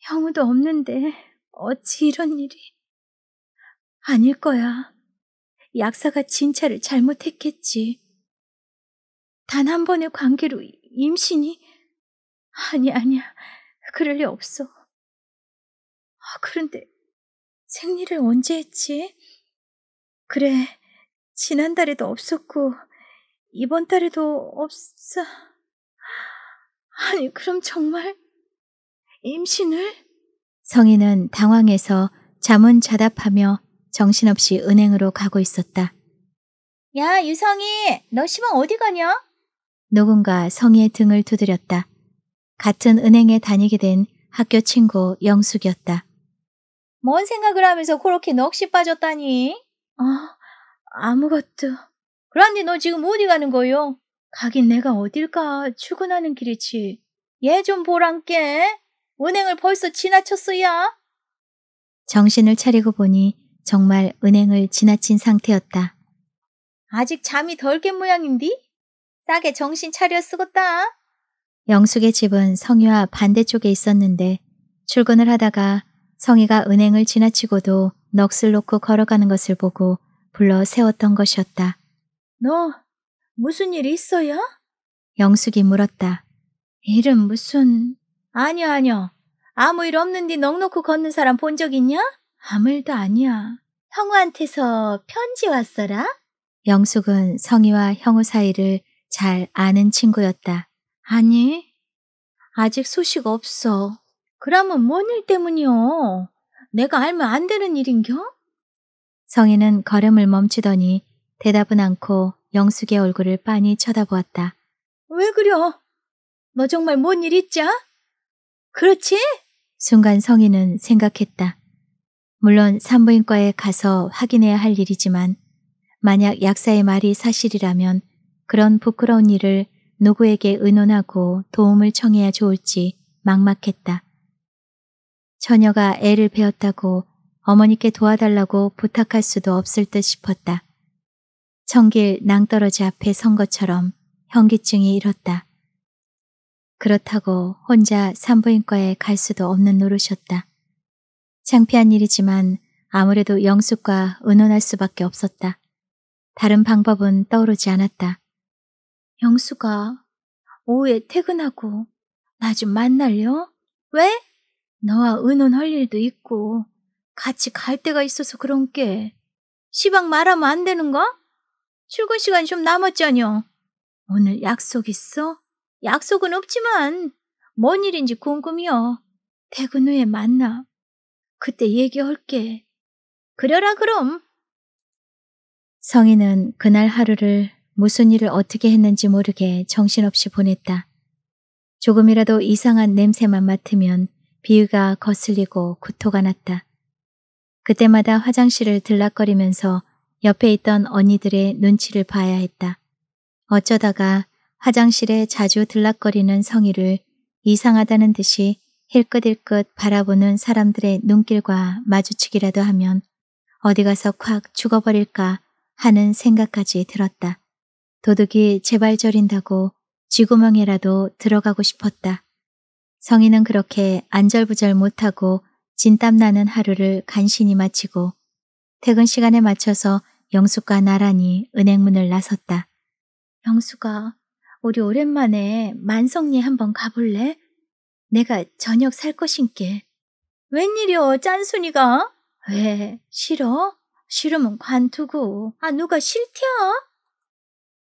형우도 없는데 어찌 이런 일이. 아닐 거야. 약사가 진찰을 잘못했겠지. 단 한 번의 관계로 임신이? 아니, 아니야. 그럴 리 없어. 아, 그런데 생리를 언제 했지? 그래, 지난달에도 없었고 이번 달에도 없어. 아니 그럼 정말 임신을? 성인은 당황해서 잠은 자답하며 정신없이 은행으로 가고 있었다. 야 유성이 너 시방 어디 가냐? 누군가 성희의 등을 두드렸다. 같은 은행에 다니게 된 학교 친구 영숙이었다. 뭔 생각을 하면서 그렇게 넋이 빠졌다니? 어? 아무것도. 그런데 너 지금 어디 가는 거요? 가긴 내가 어딜까? 출근하는 길이지. 얘좀 예, 보란께. 은행을 벌써 지나쳤어야. 정신을 차리고 보니 정말 은행을 지나친 상태였다. 아직 잠이 덜 깬 모양인디? 싸게 정신 차려 쓰겄다. 영숙의 집은 성희와 반대쪽에 있었는데 출근을 하다가 성희가 은행을 지나치고도 넋을 놓고 걸어가는 것을 보고 불러 세웠던 것이었다. 너 무슨 일 있어요? 영숙이 물었다. 일은 무슨... 아니요, 아니요. 아무 일 없는데 넉넉히 걷는 사람 본 적 있냐? 아무 일도 아니야. 형우한테서 편지 왔어라? 영숙은 성희와 형우 사이를 잘 아는 친구였다. 아니, 아직 소식 없어. 그러면 뭔 일때문이오 내가 알면 안 되는 일인겨? 성인은 걸음을 멈추더니 대답은 않고 영숙의 얼굴을 빤히 쳐다보았다. 왜 그려? 너 정말 뭔 일 있자? 그렇지? 순간 성인은 생각했다. 물론 산부인과에 가서 확인해야 할 일이지만 만약 약사의 말이 사실이라면 그런 부끄러운 일을 누구에게 의논하고 도움을 청해야 좋을지 막막했다. 처녀가 애를 배웠다고 어머니께 도와달라고 부탁할 수도 없을 듯 싶었다. 청길 낭떠러지 앞에 선 것처럼 현기증이 일었다. 그렇다고 혼자 산부인과에 갈 수도 없는 노릇이었다. 창피한 일이지만 아무래도 영숙과 의논할 수밖에 없었다. 다른 방법은 떠오르지 않았다. 영숙아 오후에 퇴근하고 나 좀 만날려? 왜? 너와 의논할 일도 있고 같이 갈 데가 있어서 그런 게. 시방 말하면 안 되는가? 출근 시간 좀 남았잖여. 오늘 약속 있어? 약속은 없지만 뭔 일인지 궁금이요 퇴근 후에 만나. 그때 얘기할게. 그려라 그럼. 성희는 그날 하루를 무슨 일을 어떻게 했는지 모르게 정신없이 보냈다. 조금이라도 이상한 냄새만 맡으면 비위가 거슬리고 구토가 났다. 그때마다 화장실을 들락거리면서 옆에 있던 언니들의 눈치를 봐야 했다. 어쩌다가 화장실에 자주 들락거리는 성희를 이상하다는 듯이 힐끗힐끗 바라보는 사람들의 눈길과 마주치기라도 하면 어디 가서 콱 죽어버릴까 하는 생각까지 들었다. 도둑이 제발 저린다고 쥐구멍에라도 들어가고 싶었다. 성희는 그렇게 안절부절 못하고 진땀나는 하루를 간신히 마치고 퇴근 시간에 맞춰서 영숙과 나란히 은행문을 나섰다. 영숙아, 우리 오랜만에 만성리 한번 가볼래? 내가 저녁 살 것인께. 웬일이여, 짠순이가? 왜, 싫어? 싫으면 관두고. 아, 누가 싫티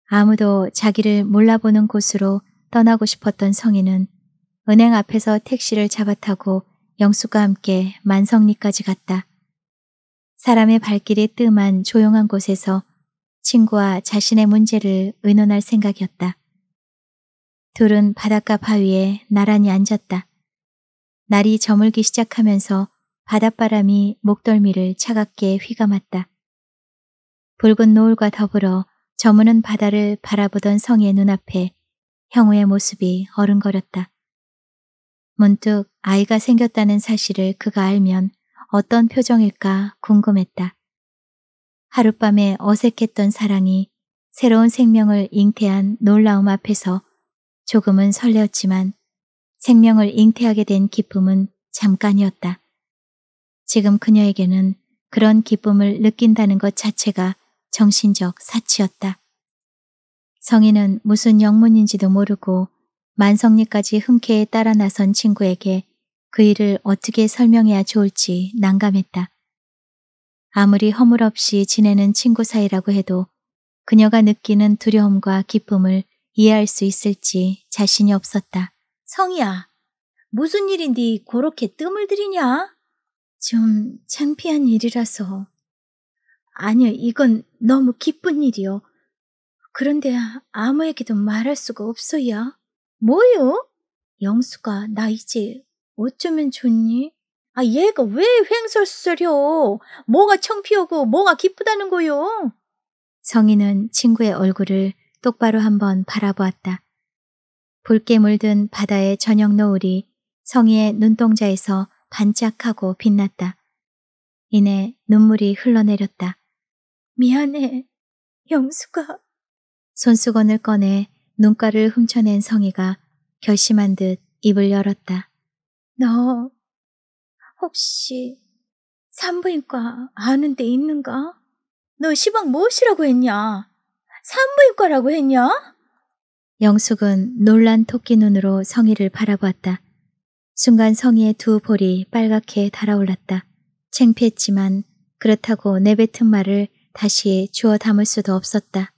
아무도 자기를 몰라보는 곳으로 떠나고 싶었던 성인은 은행 앞에서 택시를 잡아타고 영숙과 함께 만성리까지 갔다. 사람의 발길이 뜸한 조용한 곳에서 친구와 자신의 문제를 의논할 생각이었다. 둘은 바닷가 바위에 나란히 앉았다. 날이 저물기 시작하면서 바닷바람이 목덜미를 차갑게 휘감았다. 붉은 노을과 더불어 저무는 바다를 바라보던 성의 눈앞에 형우의 모습이 어른거렸다. 문득 아이가 생겼다는 사실을 그가 알면 어떤 표정일까 궁금했다. 하룻밤에 어색했던 사랑이 새로운 생명을 잉태한 놀라움 앞에서 조금은 설레었지만 생명을 잉태하게 된 기쁨은 잠깐이었다. 지금 그녀에게는 그런 기쁨을 느낀다는 것 자체가 정신적 사치였다. 성인은 무슨 영문인지도 모르고 만성리까지 흔쾌히 따라 나선 친구에게 그 일을 어떻게 설명해야 좋을지 난감했다. 아무리 허물없이 지내는 친구 사이라고 해도 그녀가 느끼는 두려움과 기쁨을 이해할 수 있을지 자신이 없었다. 성희야, 무슨 일인데 네 그렇게 뜸을 들이냐? 좀 창피한 일이라서. 아니요, 이건 너무 기쁜 일이요. 그런데 아무에게도 말할 수가 없어요. 뭐요? 영수가 나 이제 어쩌면 좋니? 아, 얘가 왜 횡설수설이요? 뭐가 청피하고 뭐가 기쁘다는 거요? 성인은 친구의 얼굴을 똑바로 한번 바라보았다. 붉게 물든 바다의 저녁 노을이 성희의 눈동자에서 반짝하고 빛났다. 이내 눈물이 흘러내렸다. 미안해, 영수가. 손수건을 꺼내 눈가를 훔쳐낸 성희가 결심한 듯 입을 열었다. 너 혹시 산부인과 아는 데 있는가? 너 시방 무엇이라고 했냐? 산부인과라고 했냐? 영숙은 놀란 토끼 눈으로 성희를 바라보았다. 순간 성희의 두 볼이 빨갛게 달아올랐다. 창피했지만 그렇다고 내뱉은 말을 다시 주워 담을 수도 없었다.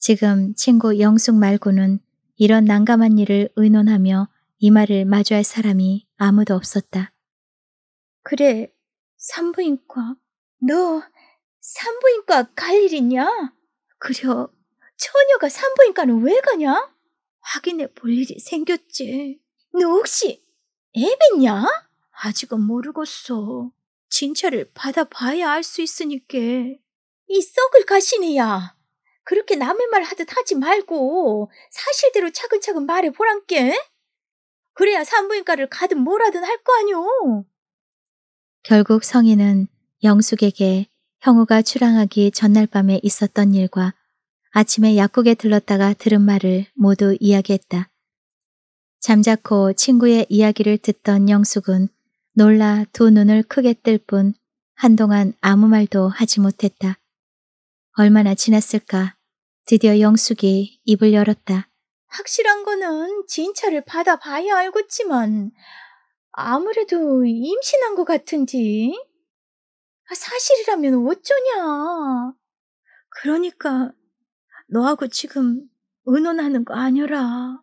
지금 친구 영숙 말고는 이런 난감한 일을 의논하며 이 말을 마주할 사람이 아무도 없었다. 그래, 산부인과. 너 산부인과 갈 일 있냐? 그려, 처녀가 산부인과는 왜 가냐? 확인해 볼 일이 생겼지. 너 혹시 애비냐 아직은 모르겠어. 진찰을 받아봐야 알 수 있으니까. 이 썩을 가시니야 그렇게 남의 말 하듯 하지 말고 사실대로 차근차근 말해보란께. 그래야 산부인과를 가든 뭐라든 할 거 아니오. 결국 성인은 영숙에게 형우가 출항하기 전날 밤에 있었던 일과 아침에 약국에 들렀다가 들은 말을 모두 이야기했다. 잠자코 친구의 이야기를 듣던 영숙은 놀라 두 눈을 크게 뜰 뿐 한동안 아무 말도 하지 못했다. 얼마나 지났을까. 드디어 영숙이 입을 열었다. 확실한 거는 진찰을 받아봐야 알겠지만 아무래도 임신한 것 같은지. 아, 사실이라면 어쩌냐. 그러니까 너하고 지금 의논하는 거 아니라.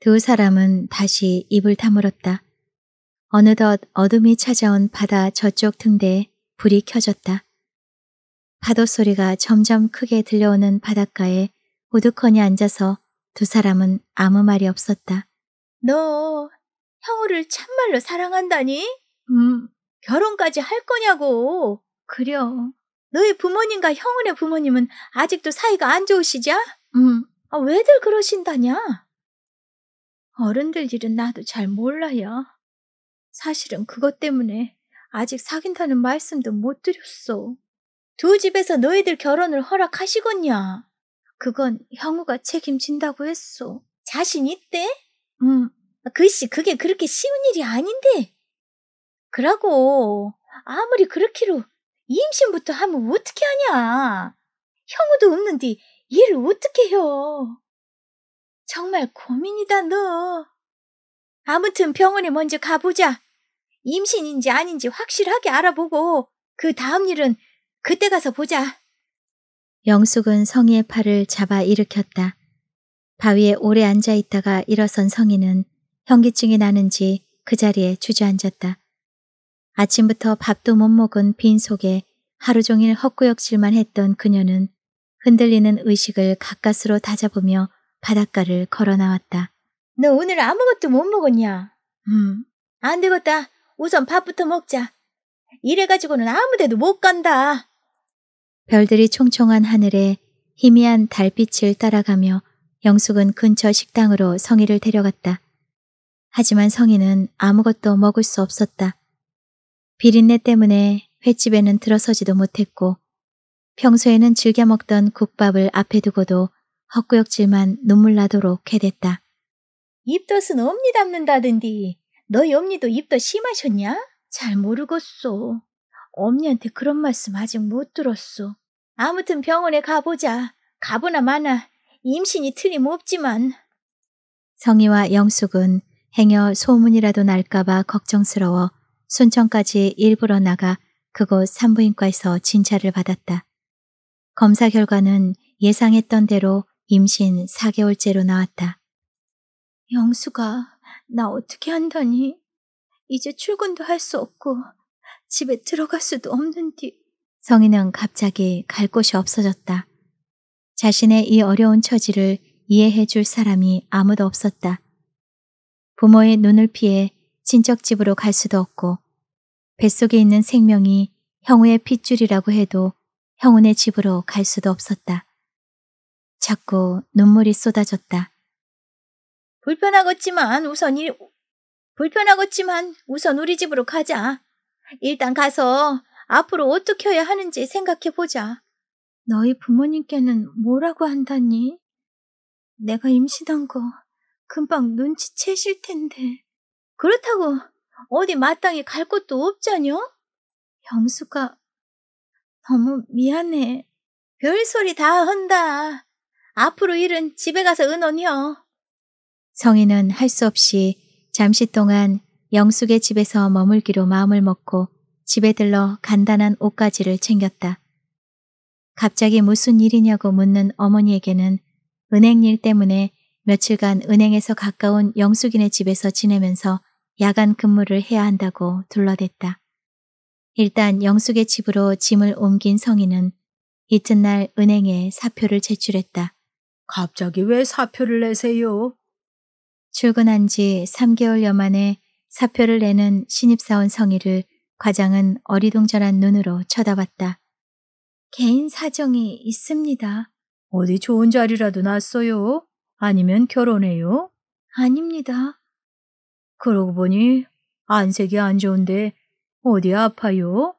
두 사람은 다시 입을 다물었다. 어느덧 어둠이 찾아온 바다 저쪽 등대에 불이 켜졌다. 파도 소리가 점점 크게 들려오는 바닷가에 우두커니 앉아서 두 사람은 아무 말이 없었다. 너 형우를 참말로 사랑한다니? 음, 결혼까지 할 거냐고. 그려. 너의 부모님과 형우의 부모님은 아직도 사이가 안 좋으시자? 음. 아, 왜들 그러신다냐? 어른들 일은 나도 잘 몰라요. 사실은 그것 때문에 아직 사귄다는 말씀도 못 드렸어. 두 집에서 너희들 결혼을 허락하시겠냐? 그건 형우가 책임진다고 했어. 자신 있대? 음. 글씨 그게 그렇게 쉬운 일이 아닌데. 그러고 아무리 그렇기로 임신부터 하면 어떻게 하냐. 형우도 없는데 일을 어떻게 해요. 정말 고민이다 너. 아무튼 병원에 먼저 가보자. 임신인지 아닌지 확실하게 알아보고 그 다음 일은 그때 가서 보자. 영숙은 성희의 팔을 잡아 일으켰다. 바위에 오래 앉아 있다가 일어선 성희는 현기증이 나는지 그 자리에 주저앉았다. 아침부터 밥도 못 먹은 빈속에 하루 종일 헛구역질만 했던 그녀는 흔들리는 의식을 가까스로 다잡으며 바닷가를 걸어 나왔다. 너 오늘 아무것도 못 먹었냐? 음. 안 되겠다. 우선 밥부터 먹자. 이래가지고는 아무 데도 못 간다. 별들이 총총한 하늘에 희미한 달빛을 따라가며 영숙은 근처 식당으로 성희를 데려갔다. 하지만 성희는 아무것도 먹을 수 없었다. 비린내 때문에 횟집에는 들어서지도 못했고 평소에는 즐겨 먹던 국밥을 앞에 두고도 헛구역질만 눈물 나도록 해댔다. 입덧은 엄니 담는다던디. 너희 엄니도 입덧 심하셨냐? 잘 모르겠소. 엄니한테 그런 말씀 아직 못 들었소. 아무튼 병원에 가보자. 가보나 마나 임신이 틀림없지만. 성희와 영숙은 행여 소문이라도 날까봐 걱정스러워 순천까지 일부러 나가 그곳 산부인과에서 진찰을 받았다. 검사 결과는 예상했던 대로 임신 4개월째로 나왔다. 영수가 나 어떻게 한다니? 이제 출근도 할 수 없고 집에 들어갈 수도 없는뒤 성인은 갑자기 갈 곳이 없어졌다. 자신의 이 어려운 처지를 이해해 줄 사람이 아무도 없었다. 부모의 눈을 피해 친척 집으로 갈 수도 없고 뱃속에 있는 생명이 형우의 핏줄이라고 해도 형우의 집으로 갈 수도 없었다. 자꾸 눈물이 쏟아졌다. 불편하겠지만 우선 일, 불편하겠지만 우선 우리 집으로 가자. 일단 가서 앞으로 어떻게 해야 하는지 생각해 보자. 너희 부모님께는 뭐라고 한다니? 내가 임신한 거 금방 눈치채실 텐데. 그렇다고 어디 마땅히 갈 곳도 없잖여? 영수가 너무 미안해. 별소리 다 한다. 앞으로 일은 집에 가서 은원혀. 성인은할 수 없이 잠시 동안 영숙의 집에서 머물기로 마음을 먹고 집에 들러 간단한 옷가지를 챙겼다. 갑자기 무슨 일이냐고 묻는 어머니에게는 은행 일 때문에 며칠간 은행에서 가까운 영숙이네 집에서 지내면서 야간 근무를 해야 한다고 둘러댔다. 일단 영숙의 집으로 짐을 옮긴 성인은 이튿날 은행에 사표를 제출했다. 갑자기 왜 사표를 내세요? 출근한 지 3개월여 만에 사표를 내는 신입사원 성희를 과장은 어리둥절한 눈으로 쳐다봤다. 개인 사정이 있습니다. 어디 좋은 자리라도 났어요? 아니면 결혼해요? 아닙니다. 그러고 보니 안색이 안 좋은데 어디 아파요?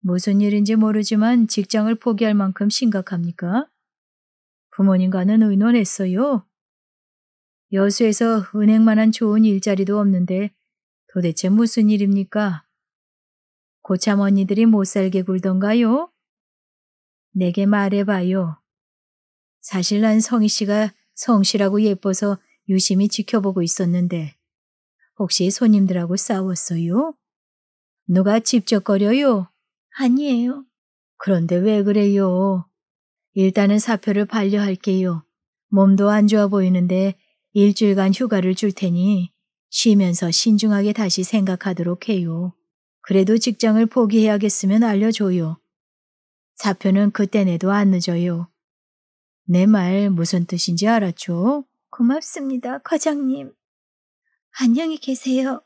무슨 일인지 모르지만 직장을 포기할 만큼 심각합니까? 부모님과는 의논했어요. 여수에서 은행만한 좋은 일자리도 없는데 도대체 무슨 일입니까? 고참 언니들이 못 살게 굴던가요? 내게 말해봐요. 사실 난 성희 씨가 성실하고 예뻐서 유심히 지켜보고 있었는데 혹시 손님들하고 싸웠어요? 누가 집적거려요? 아니에요. 그런데 왜 그래요? 일단은 사표를 반려할게요. 몸도 안 좋아 보이는데 일주일간 휴가를 줄 테니 쉬면서 신중하게 다시 생각하도록 해요. 그래도 직장을 포기해야겠으면 알려줘요. 사표는 그때 내도 안 늦어요. 내 말 무슨 뜻인지 알았죠? 고맙습니다, 과장님. 안녕히 계세요.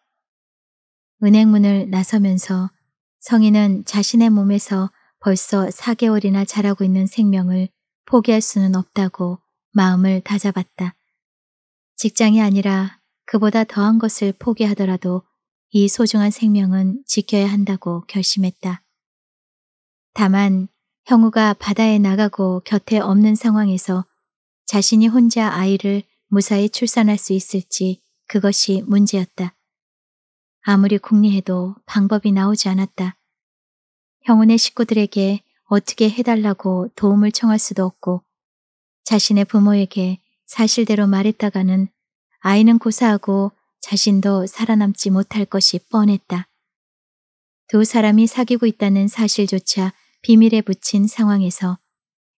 은행문을 나서면서 성인은 자신의 몸에서 벌써 4개월이나 자라고 있는 생명을 포기할 수는 없다고 마음을 다잡았다. 직장이 아니라 그보다 더한 것을 포기하더라도 이 소중한 생명은 지켜야 한다고 결심했다. 다만 형우가 바다에 나가고 곁에 없는 상황에서 자신이 혼자 아이를 무사히 출산할 수 있을지 그것이 문제였다. 아무리 궁리해도 방법이 나오지 않았다. 형우네 식구들에게 어떻게 해달라고 도움을 청할 수도 없고 자신의 부모에게 사실대로 말했다가는 아이는 고사하고 자신도 살아남지 못할 것이 뻔했다. 두 사람이 사귀고 있다는 사실조차 비밀에 붙인 상황에서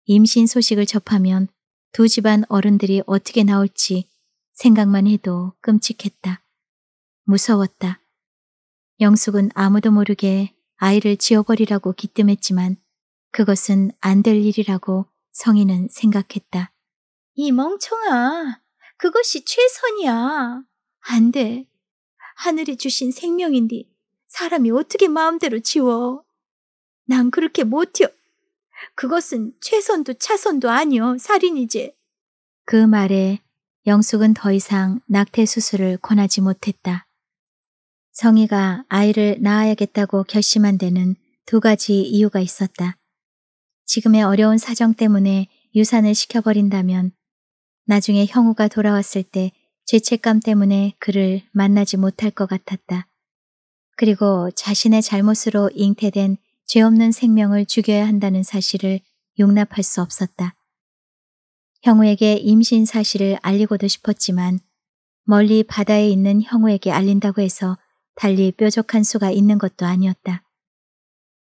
임신 소식을 접하면 두 집안 어른들이 어떻게 나올지 생각만 해도 끔찍했다. 무서웠다. 영숙은 아무도 모르게 아이를 지어버리라고 기뜸했지만 그것은 안 될 일이라고 성인은 생각했다. 이 멍청아, 그것이 최선이야. 안 돼. 하늘이 주신 생명인디 사람이 어떻게 마음대로 지워. 난 그렇게 못혀 그것은 최선도 차선도 아니여 살인이지. 그 말에 영숙은 더 이상 낙태 수술을 권하지 못했다. 성희가 아이를 낳아야겠다고 결심한 데는 두 가지 이유가 있었다. 지금의 어려운 사정 때문에 유산을 시켜버린다면 나중에 형우가 돌아왔을 때 죄책감 때문에 그를 만나지 못할 것 같았다. 그리고 자신의 잘못으로 잉태된 죄 없는 생명을 죽여야 한다는 사실을 용납할 수 없었다. 형우에게 임신 사실을 알리고도 싶었지만 멀리 바다에 있는 형우에게 알린다고 해서 달리 뾰족한 수가 있는 것도 아니었다.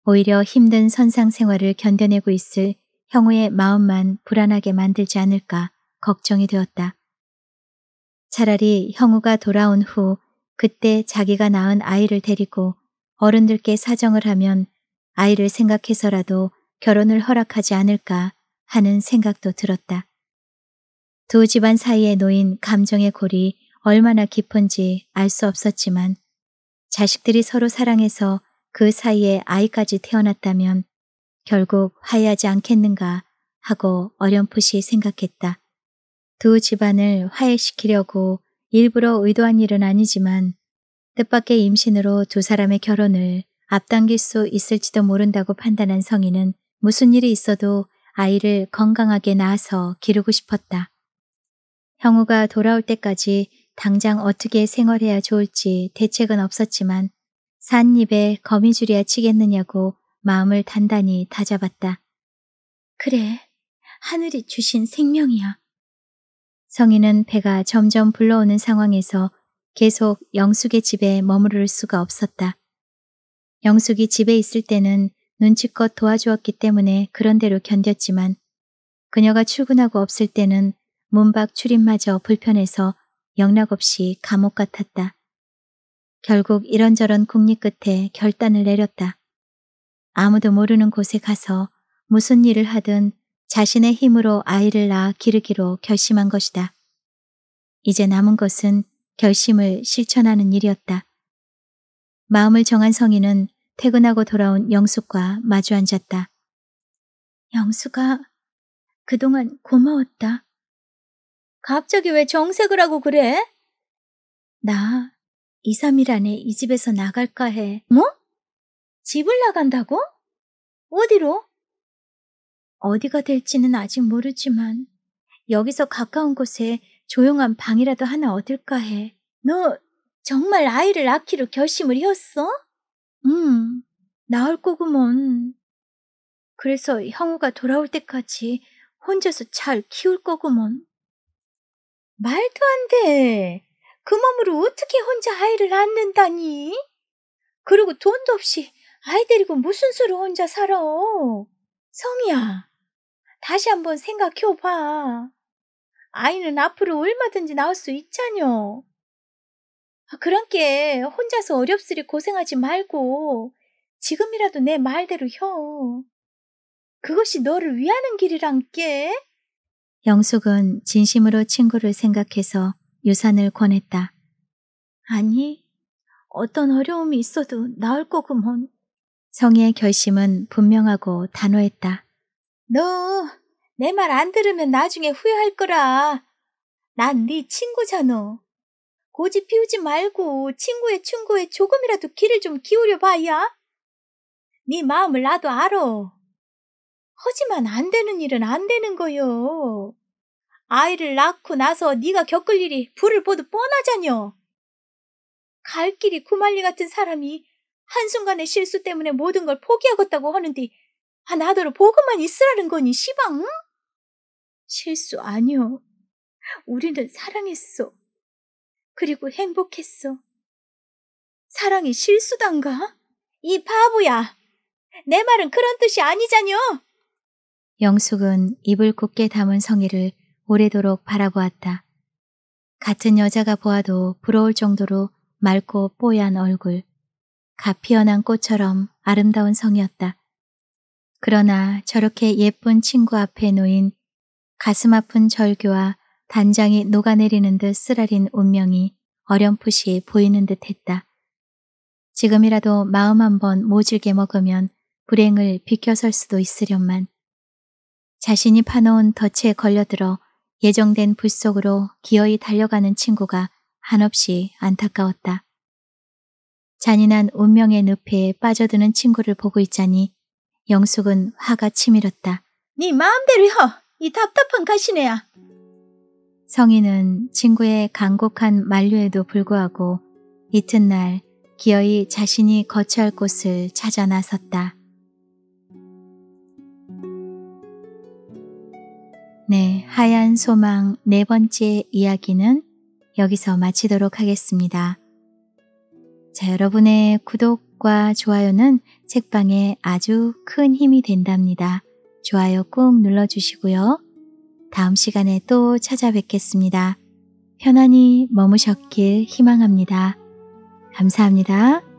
오히려 힘든 선상 생활을 견뎌내고 있을 형우의 마음만 불안하게 만들지 않을까 걱정이 되었다. 차라리 형우가 돌아온 후 그때 자기가 낳은 아이를 데리고 어른들께 사정을 하면 아이를 생각해서라도 결혼을 허락하지 않을까 하는 생각도 들었다. 두 집안 사이에 놓인 감정의 골이 얼마나 깊은지 알 수 없었지만 자식들이 서로 사랑해서 그 사이에 아이까지 태어났다면 결국 화해하지 않겠는가 하고 어렴풋이 생각했다. 두 집안을 화해시키려고 일부러 의도한 일은 아니지만 뜻밖의 임신으로 두 사람의 결혼을 앞당길 수 있을지도 모른다고 판단한 성인은 무슨 일이 있어도 아이를 건강하게 낳아서 기르고 싶었다. 형우가 돌아올 때까지 당장 어떻게 생활해야 좋을지 대책은 없었지만 산 입에 거미줄이야 치겠느냐고 마음을 단단히 다잡았다. 그래, 하늘이 주신 생명이야. 성인은 배가 점점 불러오는 상황에서 계속 영숙의 집에 머무를 수가 없었다. 영숙이 집에 있을 때는 눈치껏 도와주었기 때문에 그런대로 견뎠지만 그녀가 출근하고 없을 때는 문밖 출입마저 불편해서 영락없이 감옥 같았다. 결국 이런저런 궁리 끝에 결단을 내렸다. 아무도 모르는 곳에 가서 무슨 일을 하든 자신의 힘으로 아이를 낳아 기르기로 결심한 것이다. 이제 남은 것은 결심을 실천하는 일이었다. 마음을 정한 성인은 퇴근하고 돌아온 영숙과 마주 앉았다. 영숙아, 그동안 고마웠다. 갑자기 왜 정색을 하고 그래? 나 2, 3일 안에 이 집에서 나갈까 해. 뭐? 집을 나간다고? 어디로? 어디가 될지는 아직 모르지만 여기서 가까운 곳에 조용한 방이라도 하나 얻을까 해. 너 정말 아이를 낳기로 결심을 했어? 응, 나을 거구먼. 그래서 형우가 돌아올 때까지 혼자서 잘 키울 거구먼. 말도 안 돼. 그 몸으로 어떻게 혼자 아이를 낳는다니? 그리고 돈도 없이 아이 데리고 무슨 수로 혼자 살아. 성이야, 다시 한번 생각해봐. 아이는 앞으로 얼마든지 나올 수 있잖여. 아, 그런게 혼자서 어렵으리 고생하지 말고 지금이라도 내 말대로 혀. 그것이 너를 위하는 길이란께. 영숙은 진심으로 친구를 생각해서 유산을 권했다. 아니, 어떤 어려움이 있어도 나을 거구먼. 성의 결심은 분명하고 단호했다. 너내말안 들으면 나중에 후회할 거라. 난 네 친구잖아. 고집 피우지 말고 친구의 충고에 조금이라도 귀를 좀 기울여 봐야. 네 마음을 나도 알아. 하지만 안 되는 일은 안 되는 거요. 아이를 낳고 나서 네가 겪을 일이 불을 보듯 뻔하잖여. 갈 길이 구말리 같은 사람이 한순간의 실수 때문에 모든 걸 포기하겠다고 하는데 아, 나더러 보고만 있으라는 거니, 시방? 실수 아니오. 우리는 사랑했어. 그리고 행복했어. 사랑이 실수단가? 이 바보야! 내 말은 그런 뜻이 아니자뇨! 영숙은 입을 굳게 담은 성희를 오래도록 바라보았다. 같은 여자가 보아도 부러울 정도로 맑고 뽀얀 얼굴, 갓 피어난 꽃처럼 아름다운 성이었다. 그러나 저렇게 예쁜 친구 앞에 놓인 가슴 아픈 절규와 단장이 녹아내리는 듯 쓰라린 운명이 어렴풋이 보이는 듯 했다. 지금이라도 마음 한 번 모질게 먹으면 불행을 비켜설 수도 있으련만 자신이 파놓은 덫에 걸려들어 예정된 불 속으로 기어이 달려가는 친구가 한없이 안타까웠다. 잔인한 운명의 늪에 빠져드는 친구를 보고 있자니 영숙은 화가 치밀었다. 네 마음대로 혀. 이 답답한 가시네야. 성인은 친구의 간곡한 만류에도 불구하고 이튿날 기어이 자신이 거처할 곳을 찾아 나섰다. 네, 하얀 소망 네 번째 이야기는 여기서 마치도록 하겠습니다. 자, 여러분의 구독, 구독과 좋아요는 책방에 아주 큰 힘이 된답니다. 좋아요 꾹 눌러주시고요. 다음 시간에 또 찾아뵙겠습니다. 편안히 머무셨길 희망합니다. 감사합니다.